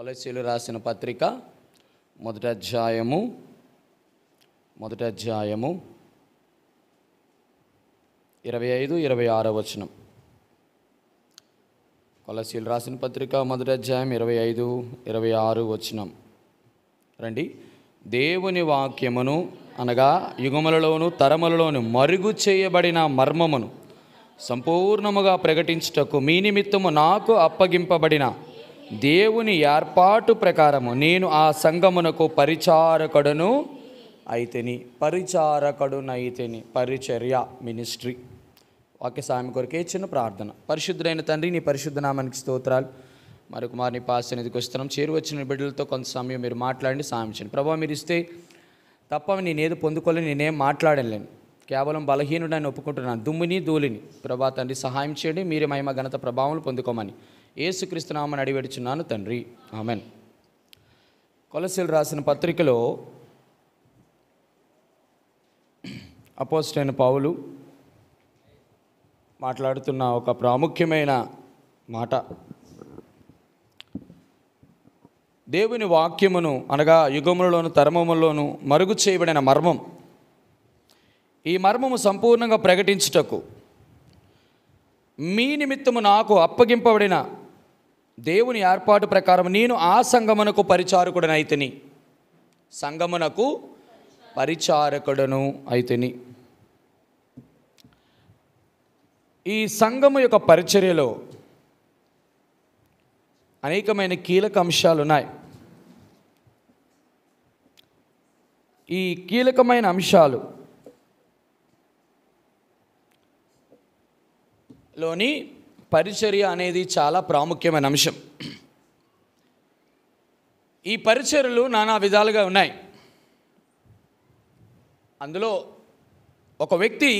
కొలసీలు రాసిన పత్రిక మొదటి అధ్యాయము మొదటి అధ్యాయము ఇరవై ఐదు ఇరవై ఆరో వచనం కొలసీలు రాసిన పత్రిక మొదటి అధ్యాయం ఇరవై ఐదు ఇరవై ఆరు వచనం రండి దేవుని వాక్యమును అనగా యుగములలోను తరములలోను మరుగు చేయబడిన మర్మమును సంపూర్ణముగా ప్రకటించుటకు మీ నిమిత్తము నాకు అప్పగింపబడిన దేవుని ఏర్పాటు ప్రకారము నేను ఆ సంగమునకు పరిచారకుడును అయితేని పరిచారకడునైతేని పరిచర్య మినిస్ట్రీ ఓకే స్వామి కొరకే చిన్న ప్రార్థన పరిశుద్ధులైన తండ్రి నీ పరిశుద్ధ నామానికి స్తోత్రాలు మరొక మారిని పాసనిధికి వస్తున్నాం చేరువచ్చిన బిడ్డలతో కొంత సమయం మీరు మాట్లాడి సామి చేయండి ప్రభావ మీరు ఇస్తే తప్ప నేనేది పొందుకోలే నేనేం మాట్లాడలేను కేవలం బలహీనుడని ఒప్పుకుంటున్నాను దుమ్ముని ధూళిని ప్రభా తండ్రి సహాయం చేయండి మీరే మహిమ ఘనత ప్రభావం పొందుకోమని ఏసుక్రీస్తు నామని అడివేడుచున్నాను తండ్రి ఆమెన్ కొలసీలు రాసిన పత్రికలో అపోస్టైన పావులు మాట్లాడుతున్న ఒక ప్రాముఖ్యమైన మాట దేవుని వాక్యమును అనగా యుగములలోను తరమములోను మరుగు చేయబడిన మర్మం ఈ మర్మము సంపూర్ణంగా ప్రకటించుటకు మీ నిమిత్తము నాకు అప్పగింపబడిన దేవుని ఏర్పాటు ప్రకారం నేను ఆ సంగమునకు అయితని సంగమునకు పరిచారకుడను అయితని ఈ సంఘము యొక్క పరిచర్యలో అనేకమైన కీలక అంశాలు ఉన్నాయి ఈ కీలకమైన అంశాలు లోని పరిచర్య అనేది చాలా ప్రాముఖ్యమైన అంశం ఈ పరిచర్లు నానా విధాలుగా ఉన్నాయి అందులో ఒక వ్యక్తి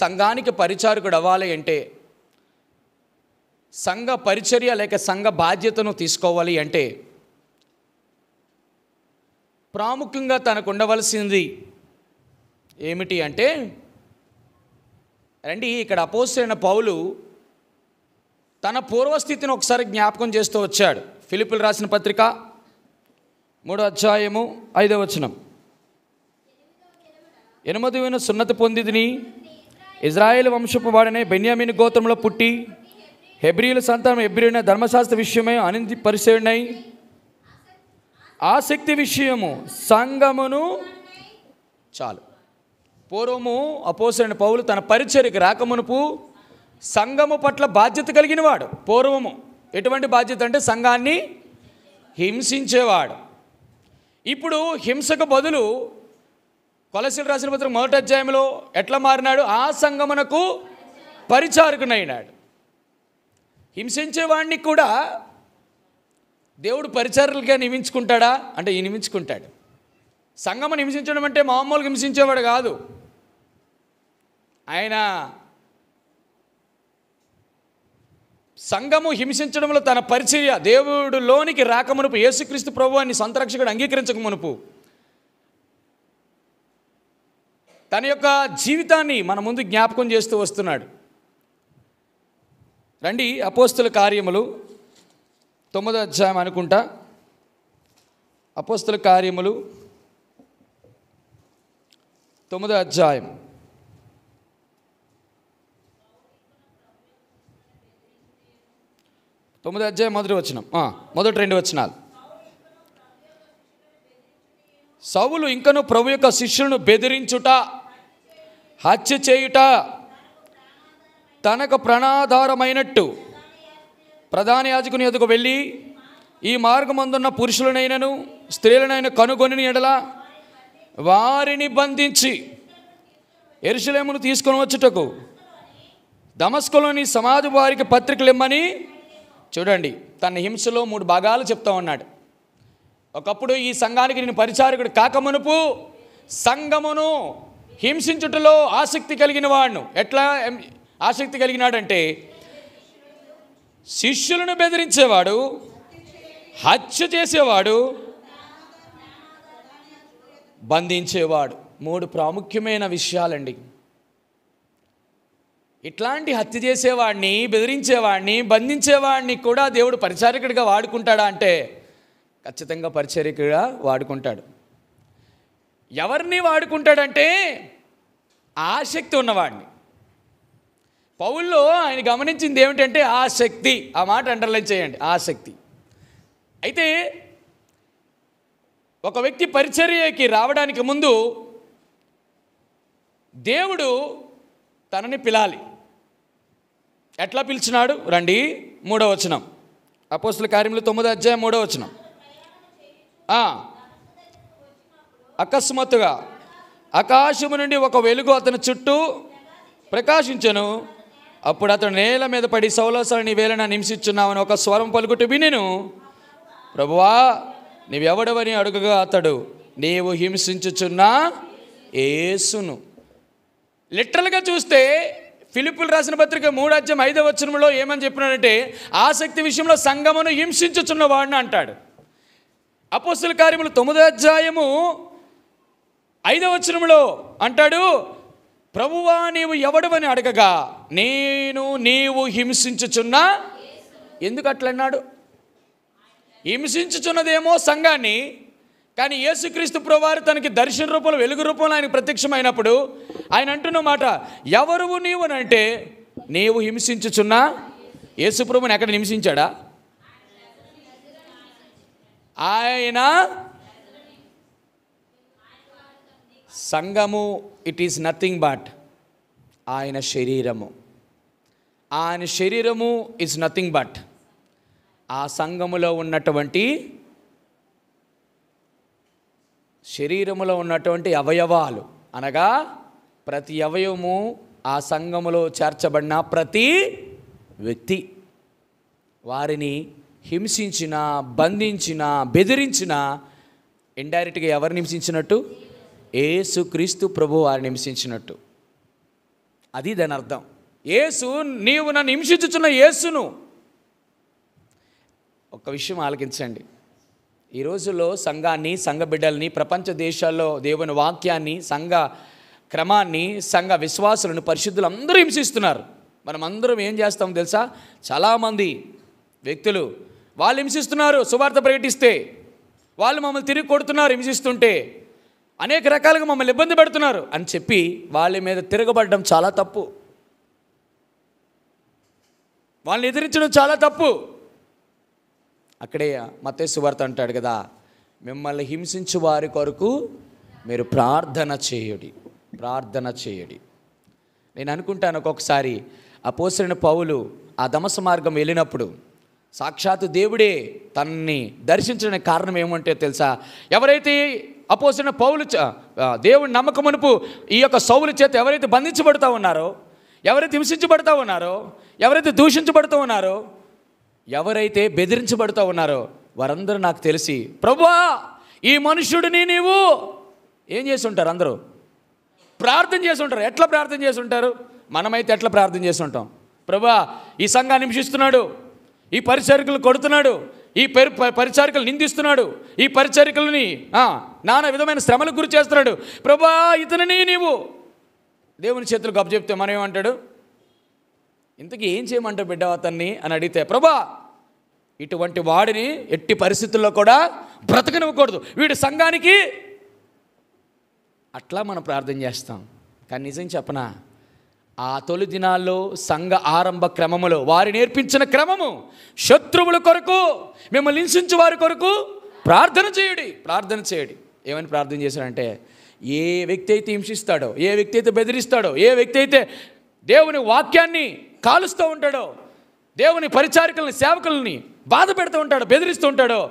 సంఘానికి పరిచారకుడు అవ్వాలి అంటే సంఘ పరిచర్య లేక సంఘ బాధ్యతను తీసుకోవాలి అంటే ప్రాముఖ్యంగా తనకు ఉండవలసింది ఏమిటి అంటే రండి ఇక్కడ అయిన పౌలు తన పూర్వస్థితిని ఒకసారి జ్ఞాపకం చేస్తూ వచ్చాడు ఫిలిపులు రాసిన పత్రిక మూడో అధ్యాయము ఐదో వచనం ఎనిమిదివైన సున్నతి పొందిదిని ఇజ్రాయేల్ వంశపు వాడనే బెన్యామిన్ గోత్రంలో పుట్టి హెబ్రియుల సంతానం హెబ్రియున ధర్మశాస్త్ర విషయమే అనింది పరిశీలినై ఆసక్తి విషయము సంగమును చాలు పూర్వము అపోసరైన పౌలు తన పరిచర్యకు రాకమునుపు సంఘము పట్ల బాధ్యత కలిగిన వాడు పూర్వము ఎటువంటి బాధ్యత అంటే సంఘాన్ని హింసించేవాడు ఇప్పుడు హింసకు బదులు కొలసీలు రాసిన పత్రం మొదటి అధ్యాయంలో ఎట్లా మారినాడు ఆ సంగమునకు పరిచారకునైనాడు హింసించేవాడిని కూడా దేవుడు పరిచారులుగా నియమించుకుంటాడా అంటే ఈ నియమించుకుంటాడు సంగమని హింసించడం అంటే మామూలుగా హింసించేవాడు కాదు ఆయన సంఘము హింసించడంలో తన పరిచర్య లోనికి రాకమునుపు యేసుక్రీస్తు అని సంతరక్షకుడు అంగీకరించక మునుపు తన యొక్క జీవితాన్ని మన ముందు జ్ఞాపకం చేస్తూ వస్తున్నాడు రండి అపోస్తుల కార్యములు తొమ్మిదో అధ్యాయం అనుకుంటా అపోస్తుల కార్యములు తొమ్మిదో అధ్యాయం తొమ్మిది అధ్యాయం మొదటి వచ్చిన మొదటి రెండు వచనాలు సవులు ఇంకను ప్రభు యొక్క శిష్యులను బెదిరించుట హత్య చేయుట తనకు ప్రణాధారమైనట్టు ప్రధాన యాజకుని ఎదుగు వెళ్ళి ఈ మార్గమందున్న పురుషులనైనను స్త్రీలనైన కనుగొని ఎడల వారిని బంధించి ఎరుసలేమును తీసుకొని వచ్చుటకు దమస్కులోని సమాజ వారికి పత్రికలు ఇమ్మని చూడండి తన హింసలో మూడు భాగాలు చెప్తా ఉన్నాడు ఒకప్పుడు ఈ సంఘానికి నేను పరిచారకుడు కాకమునుపు సంఘమును హింసించుటలో ఆసక్తి కలిగిన వాడు ఎట్లా ఆసక్తి కలిగినాడంటే శిష్యులను బెదిరించేవాడు హత్య చేసేవాడు బంధించేవాడు మూడు ప్రాముఖ్యమైన విషయాలండి ఇట్లాంటి హత్య చేసేవాడిని బెదిరించేవాడిని బంధించేవాడిని కూడా దేవుడు పరిచారికుడిగా వాడుకుంటాడా అంటే ఖచ్చితంగా పరిచారికుడిగా వాడుకుంటాడు ఎవరిని వాడుకుంటాడంటే ఆసక్తి ఉన్నవాడిని పౌల్లో ఆయన గమనించింది ఏమిటంటే ఆసక్తి ఆ మాట అండర్లైన్ చేయండి ఆసక్తి అయితే ఒక వ్యక్తి పరిచర్యకి రావడానికి ముందు దేవుడు తనని పిలాలి ఎట్లా పిలిచినాడు రండి మూడో వచనం అపోస్తుల కార్యములు తొమ్మిది అధ్యాయం మూడో వచనం అకస్మాత్తుగా ఆకాశము నుండి ఒక వెలుగు అతని చుట్టూ ప్రకాశించను అప్పుడు అతను నేల మీద పడి సౌలసాన్ని వేలన నిమిషించున్నావని ఒక స్వరం పలుకుట్టు వినిను ప్రభువా నీవెవడవని అడుగుగా అతడు నీవు హింసించుచున్నా ఏసును లిటరల్గా చూస్తే ఫిలిప్పులు రాసిన పత్రిక అధ్యయం ఐదవ వచనంలో ఏమని చెప్పినాడంటే ఆసక్తి విషయంలో సంగమును హింసించుచున్నవాడిని అంటాడు అపోస్తుల కార్యములు తొమ్మిదో అధ్యాయము ఐదవ వచనంలో అంటాడు ప్రభువా నీవు ఎవడవని అడగగా నేను నీవు హింసించుచున్నా ఎందుకు అట్లన్నాడు హింసించుచున్నదేమో సంఘాన్ని కానీ యేసుక్రీస్తు ప్రభువారు తనకి దర్శన రూపంలో వెలుగు రూపంలో ఆయన ప్రత్యక్షమైనప్పుడు ఆయన అంటున్న మాట ఎవరువు నీవునంటే నీవు హింసించుచున్నా యేసుప్రభుని ఎక్కడ హింసించాడా ఆయన సంగము ఇట్ ఈస్ నథింగ్ బట్ ఆయన శరీరము ఆయన శరీరము ఇస్ నథింగ్ బట్ ఆ సంఘములో ఉన్నటువంటి శరీరములో ఉన్నటువంటి అవయవాలు అనగా ప్రతి అవయవము ఆ సంఘములో చేర్చబడిన ప్రతి వ్యక్తి వారిని హింసించిన బంధించిన బెదిరించిన ఇండైరెక్ట్గా ఎవరిని హింసించినట్టు ఏసుక్రీస్తు ప్రభు వారిని హింసించినట్టు అది దాని అర్థం ఏసు నీవు నన్ను హింసించుచున్న యేసును ఒక విషయం ఆలకించండి ఈ రోజుల్లో సంఘాన్ని సంఘ బిడ్డల్ని ప్రపంచ దేశాల్లో దేవుని వాక్యాన్ని సంఘ క్రమాన్ని సంఘ విశ్వాసులను పరిశుద్ధులు అందరూ హింసిస్తున్నారు మనం అందరం ఏం చేస్తాం తెలుసా చాలామంది వ్యక్తులు వాళ్ళు హింసిస్తున్నారు సువార్త ప్రకటిస్తే వాళ్ళు మమ్మల్ని తిరిగి కొడుతున్నారు హింసిస్తుంటే అనేక రకాలుగా మమ్మల్ని ఇబ్బంది పెడుతున్నారు అని చెప్పి వాళ్ళ మీద తిరగబడడం చాలా తప్పు వాళ్ళని ఎదిరించడం చాలా తప్పు అక్కడే మతే సువార్త అంటాడు కదా మిమ్మల్ని హింసించు వారి కొరకు మీరు ప్రార్థన చేయుడి ప్రార్థన చేయడి నేను అనుకుంటాను ఒక్కొక్కసారి అపోసరిన పౌలు ఆ ధమస మార్గం వెళ్ళినప్పుడు సాక్షాత్తు దేవుడే తనని దర్శించడానికి కారణం ఏమంటే తెలుసా ఎవరైతే అపోసిన పౌలు దేవుడి నమ్మకమునుపు ఈ యొక్క సౌలు చేత ఎవరైతే బంధించబడుతూ ఉన్నారో ఎవరైతే హింసించబడుతూ ఉన్నారో ఎవరైతే దూషించబడుతూ ఉన్నారో ఎవరైతే బెదిరించబడుతూ ఉన్నారో వారందరూ నాకు తెలిసి ప్రభా ఈ మనుషుడిని నీవు ఏం చేసి ఉంటారు అందరూ ప్రార్థన చేసి ఉంటారు ఎట్లా ప్రార్థన చేసి ఉంటారు మనమైతే ఎట్లా ప్రార్థన చేసి ఉంటాం ప్రభా ఈ సంఘాన్ని హింసిస్తున్నాడు ఈ పరిచరికలు కొడుతున్నాడు ఈ పరి పరిచారికలు నిందిస్తున్నాడు ఈ పరిచారికలని నానా విధమైన శ్రమలకు గురి చేస్తున్నాడు ప్రభా ఇతనిని నీవు దేవుని చేతులు గబ్బు చెప్తే మనం ఏమంటాడు ఇంతకీ ఏం చేయమంటావు బిడ్డ అతన్ని అని అడిగితే ప్రభా ఇటువంటి వాడిని ఎట్టి పరిస్థితుల్లో కూడా బ్రతకనివ్వకూడదు వీడి సంఘానికి అట్లా మనం ప్రార్థన చేస్తాం కానీ నిజం చెప్పనా ఆ తొలి దినాల్లో సంఘ ఆరంభ క్రమములో వారి నేర్పించిన క్రమము శత్రువుల కొరకు మిమ్మల్ని హింసించు వారి కొరకు ప్రార్థన చేయడి ప్రార్థన చేయడి ఏమని ప్రార్థన చేశారంటే ఏ వ్యక్తి అయితే హింసిస్తాడో ఏ వ్యక్తి అయితే బెదిరిస్తాడో ఏ వ్యక్తి అయితే దేవుని వాక్యాన్ని కాలుస్తూ ఉంటాడో దేవుని పరిచారికల్ని సేవకుల్ని బాధ పెడుతూ ఉంటాడో బెదిరిస్తూ ఉంటాడో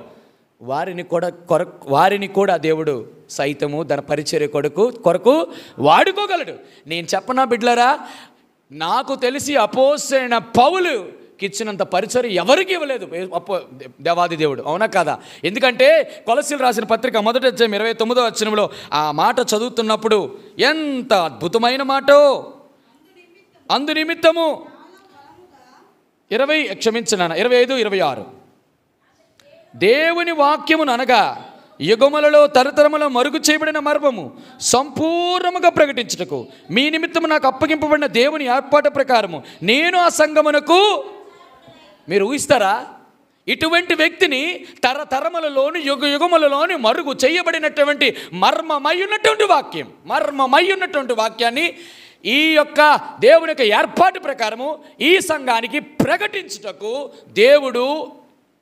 వారిని కూడా కొర వారిని కూడా దేవుడు సైతము తన పరిచర్య కొడుకు కొరకు వాడుకోగలడు నేను చెప్పనా బిడ్లరా నాకు తెలిసి అపోసైన పౌలు ఇచ్చినంత పరిచయం ఎవరికి ఇవ్వలేదు దేవాది దేవుడు అవునా కదా ఎందుకంటే కొలసీలు రాసిన పత్రిక మొదటి అధ్యాయం ఇరవై తొమ్మిదో వచ్చినంలో ఆ మాట చదువుతున్నప్పుడు ఎంత అద్భుతమైన మాట అందు నిమిత్తము ఇరవై క్షమించిన ఇరవై ఐదు ఇరవై ఆరు దేవుని వాక్యమును అనగా యుగములలో తరతరములో మరుగు చేయబడిన మర్మము సంపూర్ణముగా ప్రకటించుటకు మీ నిమిత్తము నాకు అప్పగింపబడిన దేవుని ఏర్పాటు ప్రకారము నేను ఆ సంగమునకు మీరు ఊహిస్తారా ఇటువంటి వ్యక్తిని తరతరములలోని యుగ యుగములలోని మరుగు చేయబడినటువంటి మర్మమై ఉన్నటువంటి వాక్యం మర్మమై ఉన్నటువంటి వాక్యాన్ని ఈ యొక్క దేవుని యొక్క ఏర్పాటు ప్రకారము ఈ సంఘానికి ప్రకటించుటకు దేవుడు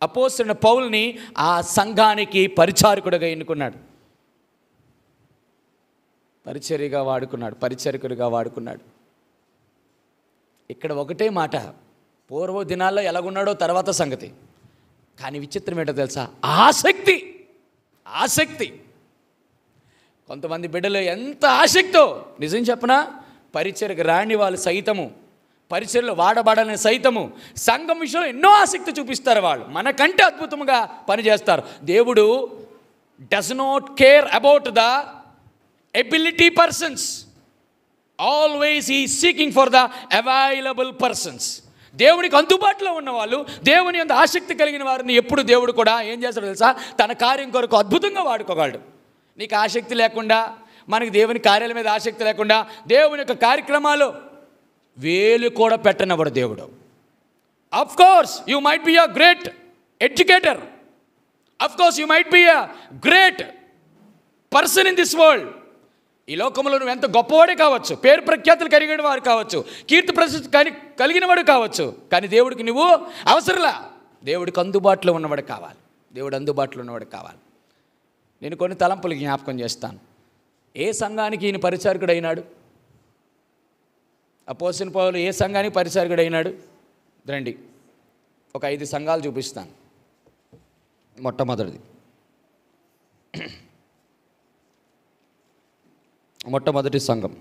అపోసిన పౌల్ని ఆ సంఘానికి పరిచారకుడిగా ఎన్నుకున్నాడు పరిచర్యగా వాడుకున్నాడు పరిచరికుడిగా వాడుకున్నాడు ఇక్కడ ఒకటే మాట పూర్వ దినాల్లో ఎలాగున్నాడో తర్వాత సంగతి కానీ విచిత్రం ఏంటో తెలుసా ఆసక్తి ఆసక్తి కొంతమంది బిడ్డలు ఎంత ఆసక్తో నిజం చెప్పనా పరిచయకు రాని వాళ్ళు సైతము పరిచయలు వాడబడని సైతము సంఘం విషయంలో ఎన్నో ఆసక్తి చూపిస్తారు వాళ్ళు మనకంటే అద్భుతంగా పనిచేస్తారు దేవుడు does not care about the ability persons always ఈ seeking for the available persons దేవునికి అందుబాటులో ఉన్నవాళ్ళు దేవుని అంత ఆసక్తి కలిగిన వారిని ఎప్పుడు దేవుడు కూడా ఏం చేస్తాడు తెలుసా తన కార్యం కొరకు అద్భుతంగా వాడుకోగలడు నీకు ఆసక్తి లేకుండా మనకు దేవుని కార్యాల మీద ఆసక్తి లేకుండా దేవుని యొక్క కార్యక్రమాలు వేలు కూడా పెట్టనివ్వడు దేవుడు of course you might be a great educator of course you might be a great person in this world ఈ లోకంలో నువ్వు ఎంత గొప్పవాడే కావచ్చు పేరు ప్రఖ్యాతులు కలిగిన వాడు కావచ్చు కీర్తి ప్రసిద్ధి కలిగిన వాడు కావచ్చు కానీ దేవుడికి నువ్వు అవసరంలా దేవుడికి అందుబాటులో ఉన్నవాడు కావాలి దేవుడు అందుబాటులో ఉన్నవాడు కావాలి నేను కొన్ని తలంపులు జ్ఞాపకం చేస్తాను ఏ సంఘానికి ఈయన పరిచారకుడు అయినాడు అపోసిన పౌలు ఏ సంఘానికి పరిచారకుడు అయినాడు రండి ఒక ఐదు సంఘాలు చూపిస్తాను మొట్టమొదటిది మొట్టమొదటి సంఘం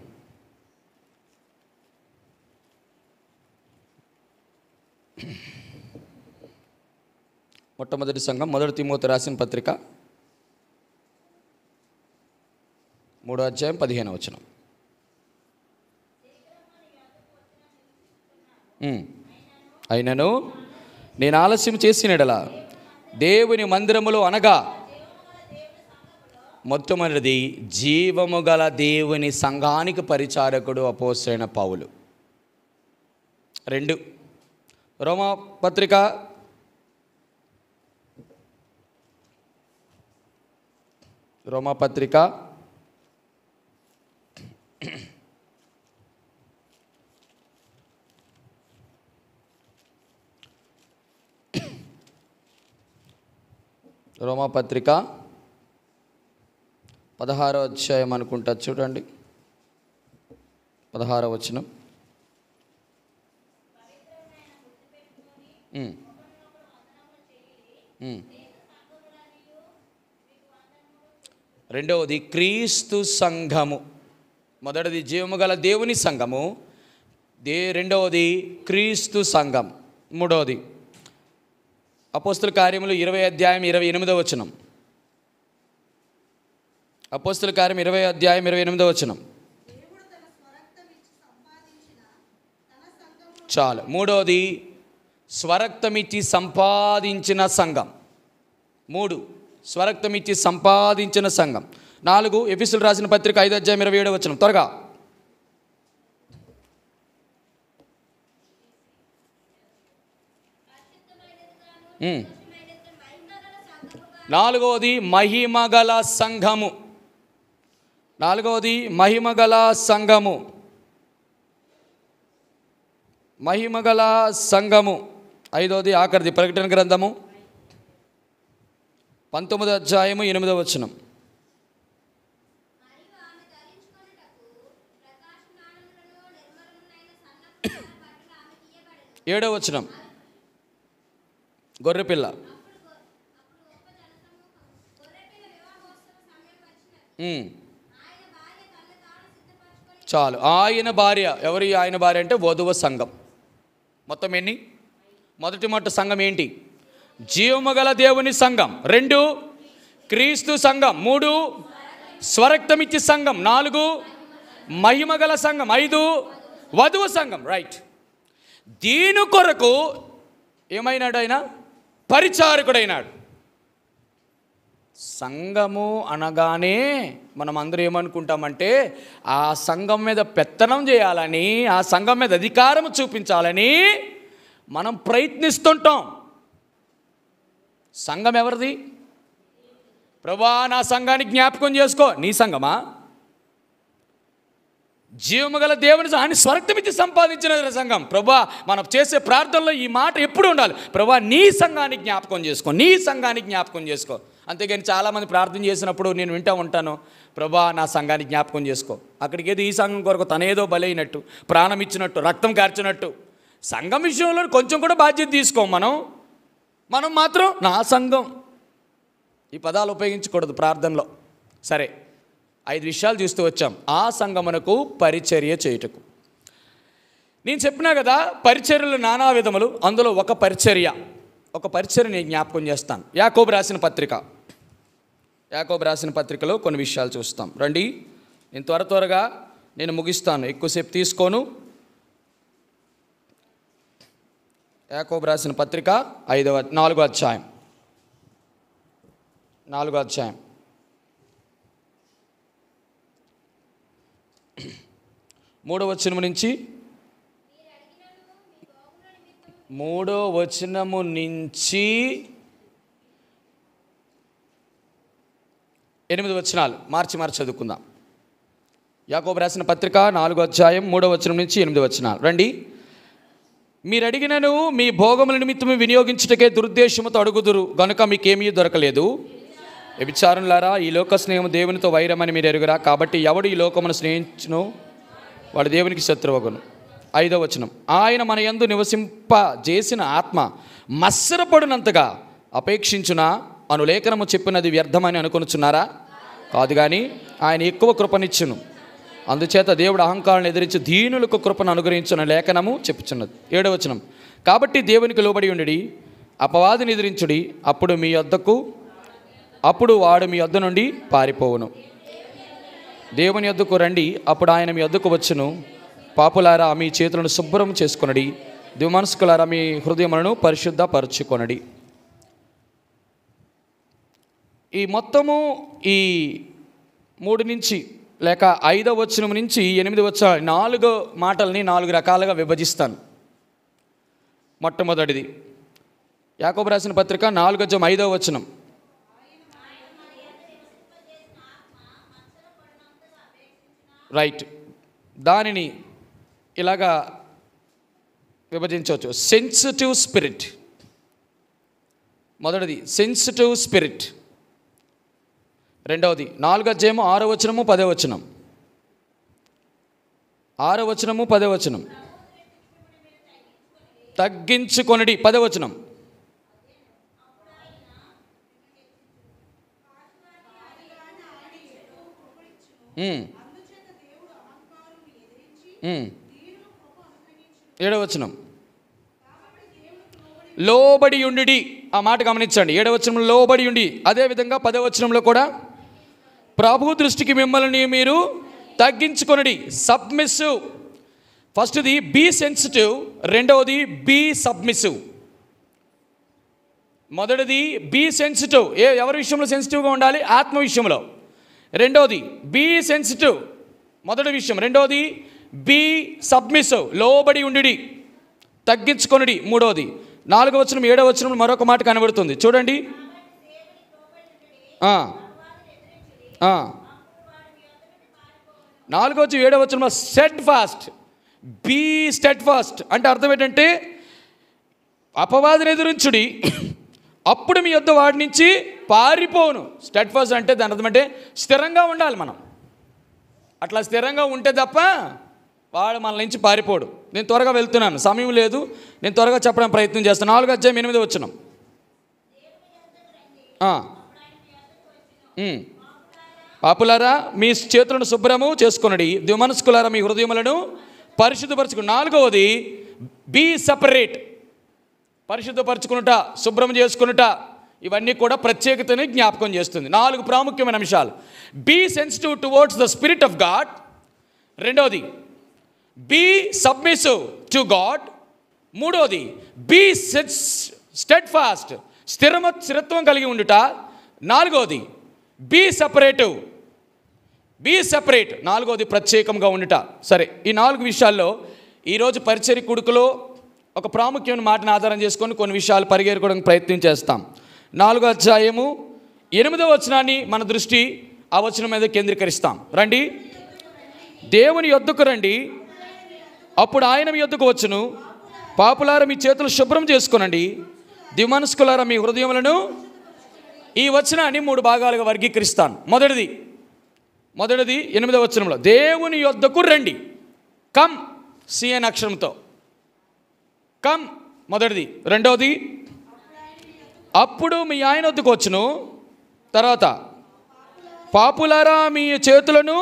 మొట్టమొదటి సంఘం మొదటి తిమోతి రాసిన పత్రిక మూడో అధ్యాయం పదిహేను వచనం అయినను నేను ఆలస్యం చేసినడలా దేవుని మందిరములో అనగా మొత్తమైనది జీవము గల దేవుని సంఘానికి పరిచారకుడు అపోసైన పావులు రెండు రోమపత్రిక పత్రిక రోమాపత్రిక పదహారో అధ్యాయం అనుకుంటా చూడండి పదహారో వచనం రెండవది క్రీస్తు సంఘము మొదటిది జీవము గల దేవుని సంఘము దే రెండవది క్రీస్తు సంఘం మూడవది అపోస్తుల కార్యములు ఇరవై అధ్యాయం ఇరవై ఎనిమిదో వచనం అపోస్తుల కార్యం ఇరవై అధ్యాయం ఇరవై ఎనిమిదో వచనం చాలు మూడవది స్వరక్తమిచ్చి సంపాదించిన సంఘం మూడు స్వరక్తమిచ్చి సంపాదించిన సంఘం నాలుగు ఎఫిసులు రాసిన పత్రిక ఐదు అధ్యాయం ఇరవై ఏడో వచ్చిన త్వరగా నాలుగవది మహిమగల సంఘము నాలుగవది మహిమగల సంఘము మహిమగల సంఘము ఐదవది ఆఖరిది ప్రకటన గ్రంథము పంతొమ్మిది అధ్యాయము ఎనిమిదవ వచనం ఏడవ వచనం గొర్రెపిల్ల చాలు ఆయన భార్య ఎవరి ఆయన భార్య అంటే వధువ సంఘం మొత్తం ఎన్ని మొదటి మొట్ట సంఘం ఏంటి జీవమగల గల దేవుని సంఘం రెండు క్రీస్తు సంఘం మూడు స్వరక్తమిచ్చి సంఘం నాలుగు మహిమగల సంఘం ఐదు వధువు సంఘం రైట్ దీని కొరకు ఏమైనాడు ఆయన పరిచారకుడైనాడు సంఘము అనగానే మనం అందరూ ఏమనుకుంటామంటే ఆ సంఘం మీద పెత్తనం చేయాలని ఆ సంఘం మీద అధికారం చూపించాలని మనం ప్రయత్నిస్తుంటాం సంఘం ఎవరిది ప్రభా నా సంఘాన్ని జ్ఞాపకం చేసుకో నీ సంఘమా జీవము గల దేవుని ఆయన స్వర్గమిచ్చి సంపాదించిన సంఘం ప్రభా మనం చేసే ప్రార్థనలో ఈ మాట ఎప్పుడు ఉండాలి ప్రభా నీ సంఘాన్ని జ్ఞాపకం చేసుకో నీ సంఘాన్ని జ్ఞాపకం చేసుకో అంతేగాని చాలామంది ప్రార్థన చేసినప్పుడు నేను వింటా ఉంటాను ప్రభా నా సంఘాన్ని జ్ఞాపకం చేసుకో అక్కడికి ఏదో ఈ సంఘం కొరకు తనేదో బలైనట్టు ప్రాణం ఇచ్చినట్టు రక్తం కార్చినట్టు సంఘం విషయంలో కొంచెం కూడా బాధ్యత తీసుకో మనం మనం మాత్రం నా సంఘం ఈ పదాలు ఉపయోగించకూడదు ప్రార్థనలో సరే ఐదు విషయాలు చూస్తూ వచ్చాం ఆ సంగమునకు పరిచర్య చేయుటకు నేను చెప్పినా కదా పరిచర్యలు నానా విధములు అందులో ఒక పరిచర్య ఒక పరిచర్య నేను జ్ఞాపకం చేస్తాను యాకోబు రాసిన పత్రిక యాకోబు రాసిన పత్రికలో కొన్ని విషయాలు చూస్తాం రండి నేను త్వర త్వరగా నేను ముగిస్తాను ఎక్కువసేపు తీసుకోను యాకోబు రాసిన పత్రిక ఐదవ నాలుగో అధ్యాయం నాలుగో అధ్యాయం మూడో వచనం నుంచి మూడో వచనము నుంచి ఎనిమిది వచనాలు మార్చి మార్చి చదువుకుందాం యాకోబు రాసిన పత్రిక నాలుగో అధ్యాయం మూడో వచనం నుంచి ఎనిమిది వచనాలు రండి మీరు అడిగినను మీ భోగముల నిమిత్తం వినియోగించుటకే దురుద్దేశముతో అడుగుదురు గనుక మీకేమీ దొరకలేదు లారా ఈ లోక స్నేహం దేవునితో వైరమని మీరు ఎరుగురా కాబట్టి ఎవడు ఈ లోకమును స్నేహించును వాడు దేవునికి శత్రువగును ఐదో వచనం ఆయన మన యందు నివసింప చేసిన ఆత్మ అపేక్షించిన అపేక్షించున అనులేఖనము చెప్పినది వ్యర్థమని అనుకునిచున్నారా కాదు కానీ ఆయన ఎక్కువ కృపనిచ్చును అందుచేత దేవుడు అహంకారాన్ని ఎదిరించి దీనులకు కృపను అనుగ్రహించిన లేఖనము చెప్పుచున్నది ఏడవచనం కాబట్టి దేవునికి లోబడి ఉండి అపవాదిని ఎదిరించుడి అప్పుడు మీ వద్దకు అప్పుడు వాడు మీ వద్ద నుండి పారిపోవును దేవుని యొద్దకు రండి అప్పుడు ఆయన మీ యొద్దకు వచ్చును పాపులారా మీ చేతులను శుభ్రం చేసుకొనడి దివమనస్కులారా మీ హృదయములను పరిశుద్ధపరచుకొనడి ఈ మొత్తము ఈ మూడు నుంచి లేక ఐదవ వచనం నుంచి ఎనిమిది వచ్చ నాలుగు మాటల్ని నాలుగు రకాలుగా విభజిస్తాను మొట్టమొదటిది యాకోబు రాసిన పత్రిక నాలుగు వచనం ఐదవ వచనం రైట్ దానిని ఇలాగా విభజించవచ్చు సెన్సిటివ్ స్పిరిట్ మొదటిది సెన్సిటివ్ స్పిరిట్ రెండవది నాలుగు అధ్యాయము ఆరో వచనము పదే వచనం ఆరో వచనము పదే వచనం తగ్గించుకొనిడి పదే వచనం Mm. ఏడవచనం లోబడి ఉండి ఆ మాట గమనించండి ఏడవచనం లోబడి ఉండి అదేవిధంగా పదవచనంలో కూడా ప్రభు దృష్టికి మిమ్మల్ని మీరు తగ్గించుకొనడి సబ్మిసివ్ ఫస్ట్ది బీ సెన్సిటివ్ రెండవది బీ సబ్మిసివ్ మొదటిది బీ సెన్సిటివ్ ఏ ఎవరి విషయంలో సెన్సిటివ్గా ఉండాలి ఆత్మ విషయంలో రెండవది బీ సెన్సిటివ్ మొదటి విషయం రెండవది బీ సబ్మిసివ్ లోబడి ఉండి తగ్గించుకొని మూడవది నాలుగవ వచనం ఏడవ వచనం మరొక మాట కనబడుతుంది చూడండి నాలుగో వచ్చి ఏడవ వచ్చిన steadfast be steadfast అంటే అర్థం ఏంటంటే అపవాదిని ఎదురించుడి అప్పుడు మీ యొద్ధ వాడి నుంచి పారిపోను స్టెట్ ఫాస్ట్ అంటే దాని అర్థం అంటే స్థిరంగా ఉండాలి మనం అట్లా స్థిరంగా ఉంటే తప్ప వాడు మన నుంచి పారిపోడు నేను త్వరగా వెళ్తున్నాను సమయం లేదు నేను త్వరగా చెప్పడానికి ప్రయత్నం చేస్తాను నాలుగు అధ్యాయం ఎనిమిది వచ్చినాం పాపులారా మీ చేతులను శుభ్రము చేసుకున్నది దిమనస్కులారా మీ హృదయములను పరిశుద్ధపరచుకు నాలుగవది బీ సపరేట్ పరిశుద్ధపరచుకునుట శుభ్రం చేసుకున్నట ఇవన్నీ కూడా ప్రత్యేకతని జ్ఞాపకం చేస్తుంది నాలుగు ప్రాముఖ్యమైన అంశాలు be sensitive towards the spirit of God రెండవది బీ సబ్మిసివ్ టు గాడ్ మూడోది బీ స్టెడ్ ఫాస్ట్ స్థిరమ స్థిరత్వం కలిగి ఉండుట నాలుగోది బీ సపరేటివ్ బీ సపరేట్ నాలుగోది ప్రత్యేకంగా ఉండుట సరే ఈ నాలుగు విషయాల్లో ఈరోజు పరిచర్య కొడుకులో ఒక ప్రాముఖ్యమైన మాటను ఆధారం చేసుకొని కొన్ని విషయాలు పరిగెరుకోవడానికి ప్రయత్నం చేస్తాం నాలుగో అధ్యాయము ఎనిమిదవ వచనాన్ని మన దృష్టి ఆ వచనం మీద కేంద్రీకరిస్తాం రండి దేవుని యొద్దకు రండి అప్పుడు ఆయన మీ వద్దకు వచ్చును పాపులార మీ చేతులు శుభ్రం చేసుకునండి దిమనస్కులార మీ హృదయములను ఈ వచనాన్ని మూడు భాగాలుగా వర్గీకరిస్తాను మొదటిది మొదటిది ఎనిమిదవ వచనంలో దేవుని యొద్దకు రండి కమ్ సిఎన్ అక్షరంతో కమ్ మొదటిది రెండవది అప్పుడు మీ ఆయన వద్దకు వచ్చును తర్వాత పాపులారా మీ చేతులను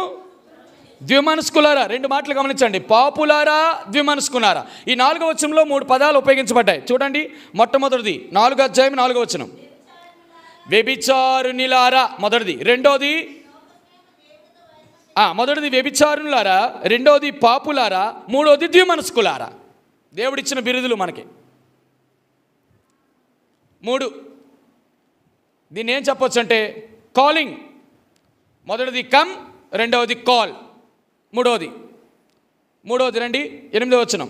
ద్విమనస్కులారా రెండు మాటలు గమనించండి పాపులారా ద్విమనస్కులారా ఈ నాలుగో వచనంలో మూడు పదాలు ఉపయోగించబడ్డాయి చూడండి మొట్టమొదటిది నాలుగు అధ్యాయం నాలుగో వచనం వ్యభిచారునిలారా మొదటిది రెండోది మొదటిది వ్యభిచారులారా రెండోది పాపులారా మూడోది ద్విమనస్కులారా దేవుడిచ్చిన బిరుదులు మనకి మూడు దీన్ని ఏం చెప్పొచ్చు అంటే కాలింగ్ మొదటిది కమ్ రెండవది కాల్ మూడవది మూడవది రండి ఎనిమిదవ వచనం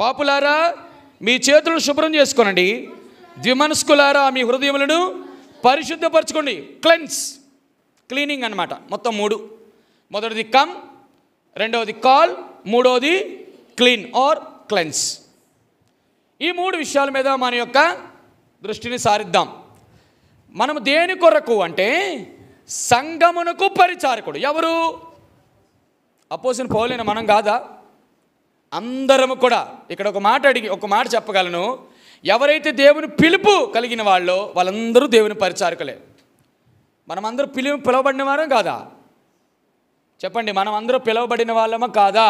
పాపులారా మీ చేతులను శుభ్రం చేసుకోనండి ద్విమనస్కులారా మీ హృదయములను పరిశుద్ధపరచుకోండి క్లెన్స్ క్లీనింగ్ అనమాట మొత్తం మూడు మొదటిది కమ్ రెండవది కాల్ మూడవది క్లీన్ ఆర్ క్లెన్స్ ఈ మూడు విషయాల మీద మన యొక్క దృష్టిని సారిద్దాం మనం దేని కొరకు అంటే సంగమునకు పరిచారకుడు ఎవరు అపోజిన్ పోలేని మనం కాదా అందరము కూడా ఇక్కడ ఒక మాట అడిగి ఒక మాట చెప్పగలను ఎవరైతే దేవుని పిలుపు కలిగిన వాళ్ళో వాళ్ళందరూ దేవుని పరిచారకులే మనమందరూ పిలి పిలువబడిన వారం కాదా చెప్పండి మనం అందరూ పిలువబడిన వాళ్ళమా కాదా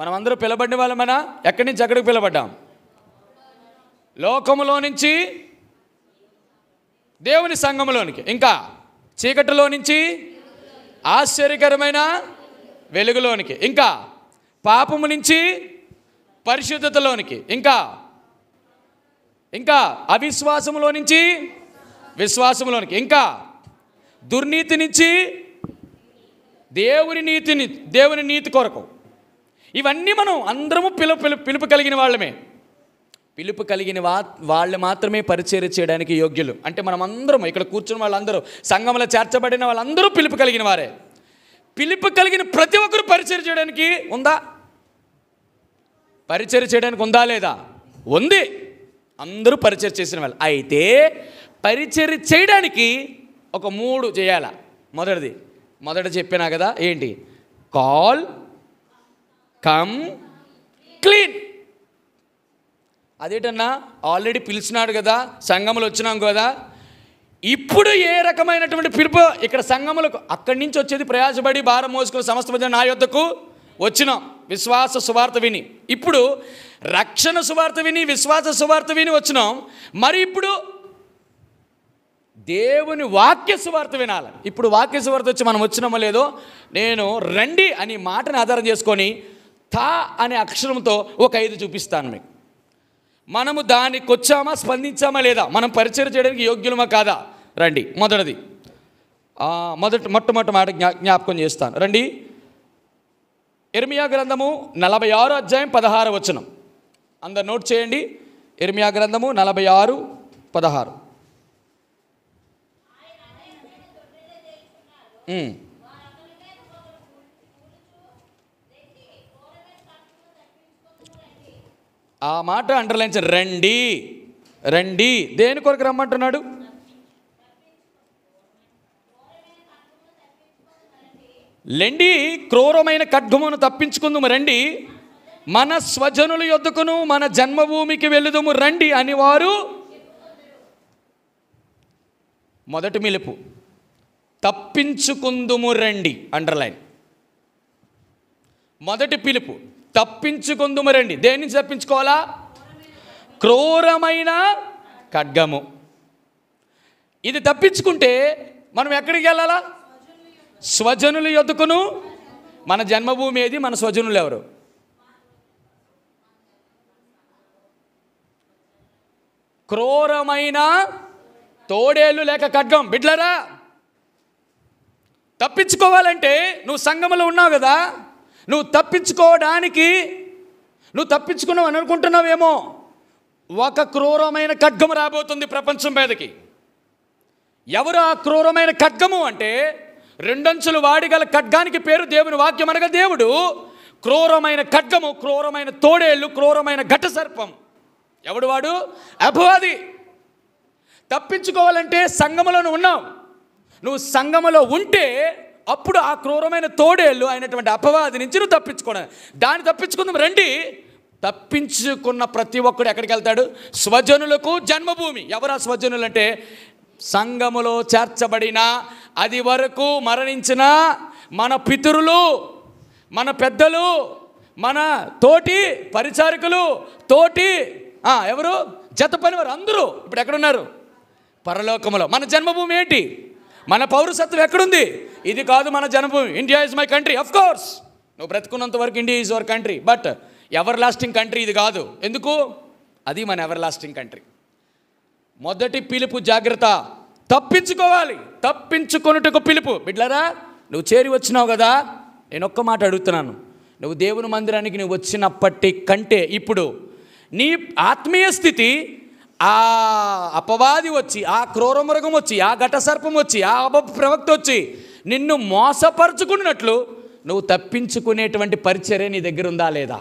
మనమందరూ పిలబడిన వాళ్ళమైనా ఎక్కడి నుంచి ఎక్కడికి పిలబడ్డాం లోకములో నుంచి దేవుని సంఘములోనికి ఇంకా చీకటిలో నుంచి ఆశ్చర్యకరమైన వెలుగులోనికి ఇంకా పాపము నుంచి పరిశుద్ధతలోనికి ఇంకా ఇంకా అవిశ్వాసములో నుంచి విశ్వాసంలోనికి ఇంకా దుర్నీతి నుంచి దేవుని నీతిని దేవుని నీతి కొరకు ఇవన్నీ మనం అందరము పిలుపు పిలుపు కలిగిన వాళ్ళమే పిలుపు కలిగిన వా వాళ్ళు మాత్రమే పరిచయం చేయడానికి యోగ్యులు అంటే మనం అందరం ఇక్కడ కూర్చున్న వాళ్ళందరూ సంఘంలో చేర్చబడిన వాళ్ళందరూ పిలుపు కలిగిన వారే పిలుపు కలిగిన ప్రతి ఒక్కరు పరిచయం చేయడానికి ఉందా పరిచయం చేయడానికి ఉందా లేదా ఉంది అందరూ పరిచయం చేసిన వాళ్ళు అయితే పరిచయం చేయడానికి ఒక మూడు చేయాల మొదటిది మొదట చెప్పినా కదా ఏంటి కాల్ కమ్ క్లీన్ అదేటన్నా ఆల్రెడీ పిలిచినాడు కదా సంఘములు వచ్చినాం కదా ఇప్పుడు ఏ రకమైనటువంటి పిలుపు ఇక్కడ సంఘములకు అక్కడి నుంచి వచ్చేది ప్రయాసపడి భారం మోసుకుని సమస్త మధ్య నా యొద్దకు వచ్చినాం విశ్వాస సువార్త విని ఇప్పుడు రక్షణ సువార్త విని విశ్వాస సువార్త విని వచ్చినాం మరి ఇప్పుడు దేవుని వాక్య సువార్త వినాలి ఇప్పుడు వాక్య సువార్త వచ్చి మనం వచ్చినామో లేదో నేను రండి అని మాటను ఆధారం చేసుకొని తా అనే అక్షరంతో ఒక ఐదు చూపిస్తాను మీకు మనము దానికి వచ్చామా స్పందించామా లేదా మనం పరిచయం చేయడానికి యోగ్యులమా కాదా రండి మొదటిది మొదటి మొట్టమొదటి మాట జ్ఞా జ్ఞాపకం చేస్తాను రండి ఇర్మియా గ్రంథము నలభై ఆరు అధ్యాయం పదహారు వచనం అందరు నోట్ చేయండి ఇర్మియా గ్రంథము నలభై ఆరు పదహారు ఆ మాట అండర్లైన్స్ రండి రండి దేని కొరకు రమ్మంటున్నాడు లెండి క్రూరమైన ఖడ్గమును తప్పించుకుందుము రండి మన స్వజనుల ఎద్దుకును మన జన్మభూమికి వెళ్ళుదుము రండి అని వారు మొదటి మిలుపు తప్పించుకుందుము రండి అండర్లైన్ మొదటి పిలుపు తప్పించుకుందుమరండి దేని నుంచి తప్పించుకోవాలా క్రూరమైన ఖడ్గము ఇది తప్పించుకుంటే మనం ఎక్కడికి వెళ్ళాలా స్వజనులు ఎదుకును మన జన్మభూమి ఏది మన స్వజనులు ఎవరు క్రూరమైన తోడేళ్ళు లేక ఖడ్గం బిడ్లరా తప్పించుకోవాలంటే నువ్వు సంఘంలో ఉన్నావు కదా నువ్వు తప్పించుకోవడానికి నువ్వు తప్పించుకున్నావు అని అనుకుంటున్నావేమో ఒక క్రూరమైన ఖడ్గము రాబోతుంది ప్రపంచం మీదకి ఎవరు ఆ క్రూరమైన ఖడ్గము అంటే రెండంచులు వాడిగల ఖడ్గానికి పేరు దేవుని వాక్యం అనగా దేవుడు క్రూరమైన ఖడ్గము క్రూరమైన తోడేళ్ళు క్రూరమైన ఘట సర్పం ఎవడు వాడు అపవాది తప్పించుకోవాలంటే సంగములను ఉన్నావు నువ్వు సంగములో ఉంటే అప్పుడు ఆ క్రూరమైన తోడేళ్ళు అయినటువంటి అపవాది నుంచి నువ్వు తప్పించుకోవడం దాన్ని తప్పించుకుందాం రండి తప్పించుకున్న ప్రతి ఒక్కడు ఎక్కడికి వెళ్తాడు స్వజనులకు జన్మభూమి ఎవరు ఆ స్వజనులు అంటే సంఘములో చేర్చబడిన అది వరకు మరణించిన మన పితరులు మన పెద్దలు మన తోటి పరిచారకులు తోటి ఎవరు జత పని వారు అందరూ ఇప్పుడు ఎక్కడున్నారు పరలోకములో మన జన్మభూమి ఏంటి మన పౌరసత్వం ఎక్కడుంది ఇది కాదు మన జనభూమి India is my country of course నువ్వు బ్రతుకున్నంత వరకు India is your country but everlasting country ఇది కాదు ఎందుకు అది మన ఎవర్ లాస్టింగ్ కంట్రీ మొదటి పిలుపు జాగ్రత్త తప్పించుకోవాలి తప్పించుకొనుటకు పిలుపు బిడ్లరా నువ్వు చేరి వచ్చినావు కదా నేను ఒక్క మాట అడుగుతున్నాను నువ్వు దేవుని మందిరానికి నువ్వు వచ్చినప్పటి కంటే ఇప్పుడు నీ ఆత్మీయ స్థితి ఆ అపవాది వచ్చి ఆ క్రూరమృగం వచ్చి ఆ ఘట సర్పం వచ్చి ఆ అప ప్రవక్త వచ్చి నిన్ను మోసపరుచుకున్నట్లు నువ్వు తప్పించుకునేటువంటి పరిచర్య నీ దగ్గర ఉందా లేదా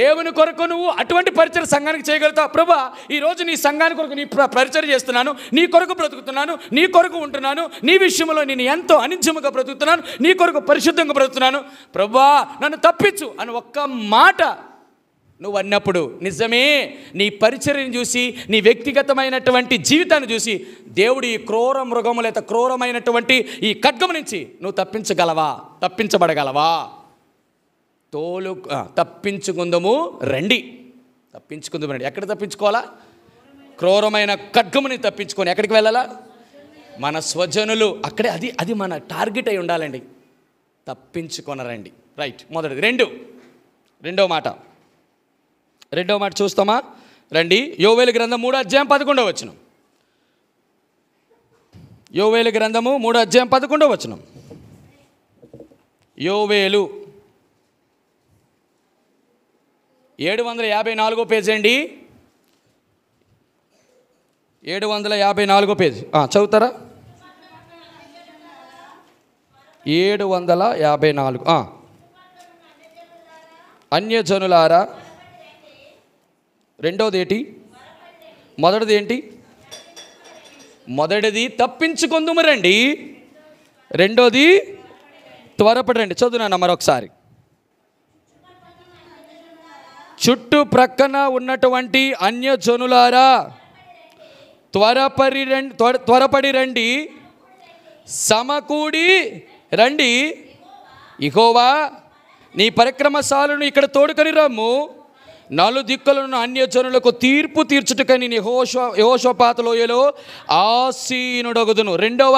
దేవుని కొరకు నువ్వు అటువంటి పరిచయం సంఘానికి చేయగలుగుతావు ప్రభా ఈరోజు నీ సంఘానికి కొరకు నీ పరిచయం చేస్తున్నాను నీ కొరకు బ్రతుకుతున్నాను నీ కొరకు ఉంటున్నాను నీ విషయంలో నేను ఎంతో అనిజముగా బ్రతుకుతున్నాను నీ కొరకు పరిశుద్ధంగా బ్రతుకుతున్నాను ప్రభా నన్ను తప్పించు అని ఒక్క మాట నువ్వు అన్నప్పుడు నిజమే నీ పరిచర్ని చూసి నీ వ్యక్తిగతమైనటువంటి జీవితాన్ని చూసి దేవుడు ఈ క్రూర మృగము లేక క్రూరమైనటువంటి ఈ ఖడ్గం నుంచి నువ్వు తప్పించగలవా తప్పించబడగలవా తోలు తప్పించుకుందము రండి తప్పించుకుందము రండి ఎక్కడ తప్పించుకోవాలా క్రూరమైన ఖడ్గముని తప్పించుకొని ఎక్కడికి వెళ్ళాలా మన స్వజనులు అక్కడే అది అది మన టార్గెట్ అయి ఉండాలండి తప్పించుకొనరండి రైట్ మొదటిది రెండు రెండో మాట రెండవ మాట చూస్తామా రండి యోవేలు గ్రంథం మూడు అధ్యాయం పదకొండవ వచనం యోవేలు గ్రంథము మూడు అధ్యాయం పదకొండవ వచనం యోవేలు ఏడు వందల యాభై నాలుగో పేజ్ అండి ఏడు వందల యాభై నాలుగో పేజ్ చదువుతారా ఏడు వందల యాభై నాలుగు అన్యజనులారా రెండోది ఏంటి మొదటిది ఏంటి మొదటిది రండి రెండోది త్వరపడండి చదువునా మరొకసారి చుట్టుప్రక్కన ప్రక్కన ఉన్నటువంటి అన్యజనులారా త్వరపడి రండి త్వరపడి రండి సమకూడి రండి ఇహోవా నీ పరిక్రమశాలను ఇక్కడ తోడుకొని రమ్ము దిక్కులను అన్యజనులకు తీర్పు తీర్చుటకని యహోష లోయలో ఆసీనుడగుదును రెండవ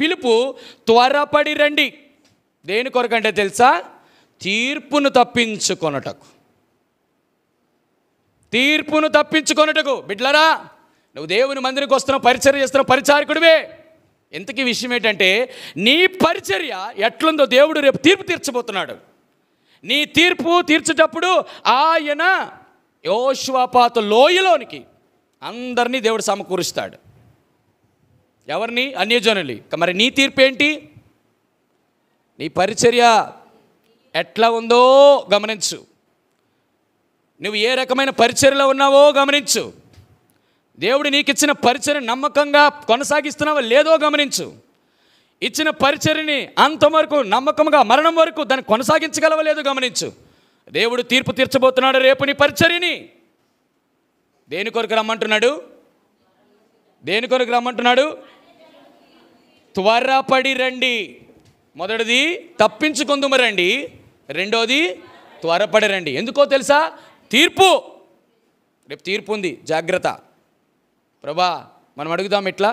పిలుపు త్వరపడి రండి దేని కొరకంటే తెలుసా తీర్పును తప్పించుకొనటకు తీర్పును తప్పించుకొనటకు బిడ్లరా నువ్వు దేవుని మందిరికి వస్తున్నావు పరిచర్య చేస్తున్నావు పరిచారకుడివే ఇంతకీ విషయం ఏంటంటే నీ పరిచర్య ఎట్లుందో దేవుడు రేపు తీర్పు తీర్చబోతున్నాడు నీ తీర్పు తీర్చేటప్పుడు ఆయన యోశ్వాపాత లోయలోనికి అందరినీ దేవుడు సమకూరుస్తాడు ఎవరిని అన్యజనులు మరి నీ తీర్పు ఏంటి నీ పరిచర్య ఎట్లా ఉందో గమనించు నువ్వు ఏ రకమైన పరిచర్లో ఉన్నావో గమనించు దేవుడు నీకిచ్చిన పరిచయం నమ్మకంగా కొనసాగిస్తున్నావా లేదో గమనించు ఇచ్చిన పరిచర్ని అంతవరకు నమ్మకంగా మరణం వరకు దాన్ని కొనసాగించగలవలేదు గమనించు దేవుడు తీర్పు తీర్చబోతున్నాడు రేపు నీ పరిచర్ని దేని కొరకు రమ్మంటున్నాడు దేని కొరకు రమ్మంటున్నాడు త్వరపడి రండి మొదటిది తప్పించుకుందుము రండి రెండోది త్వరపడి రండి ఎందుకో తెలుసా తీర్పు రేపు తీర్పు ఉంది జాగ్రత్త ప్రభా మనం అడుగుదాం ఎట్లా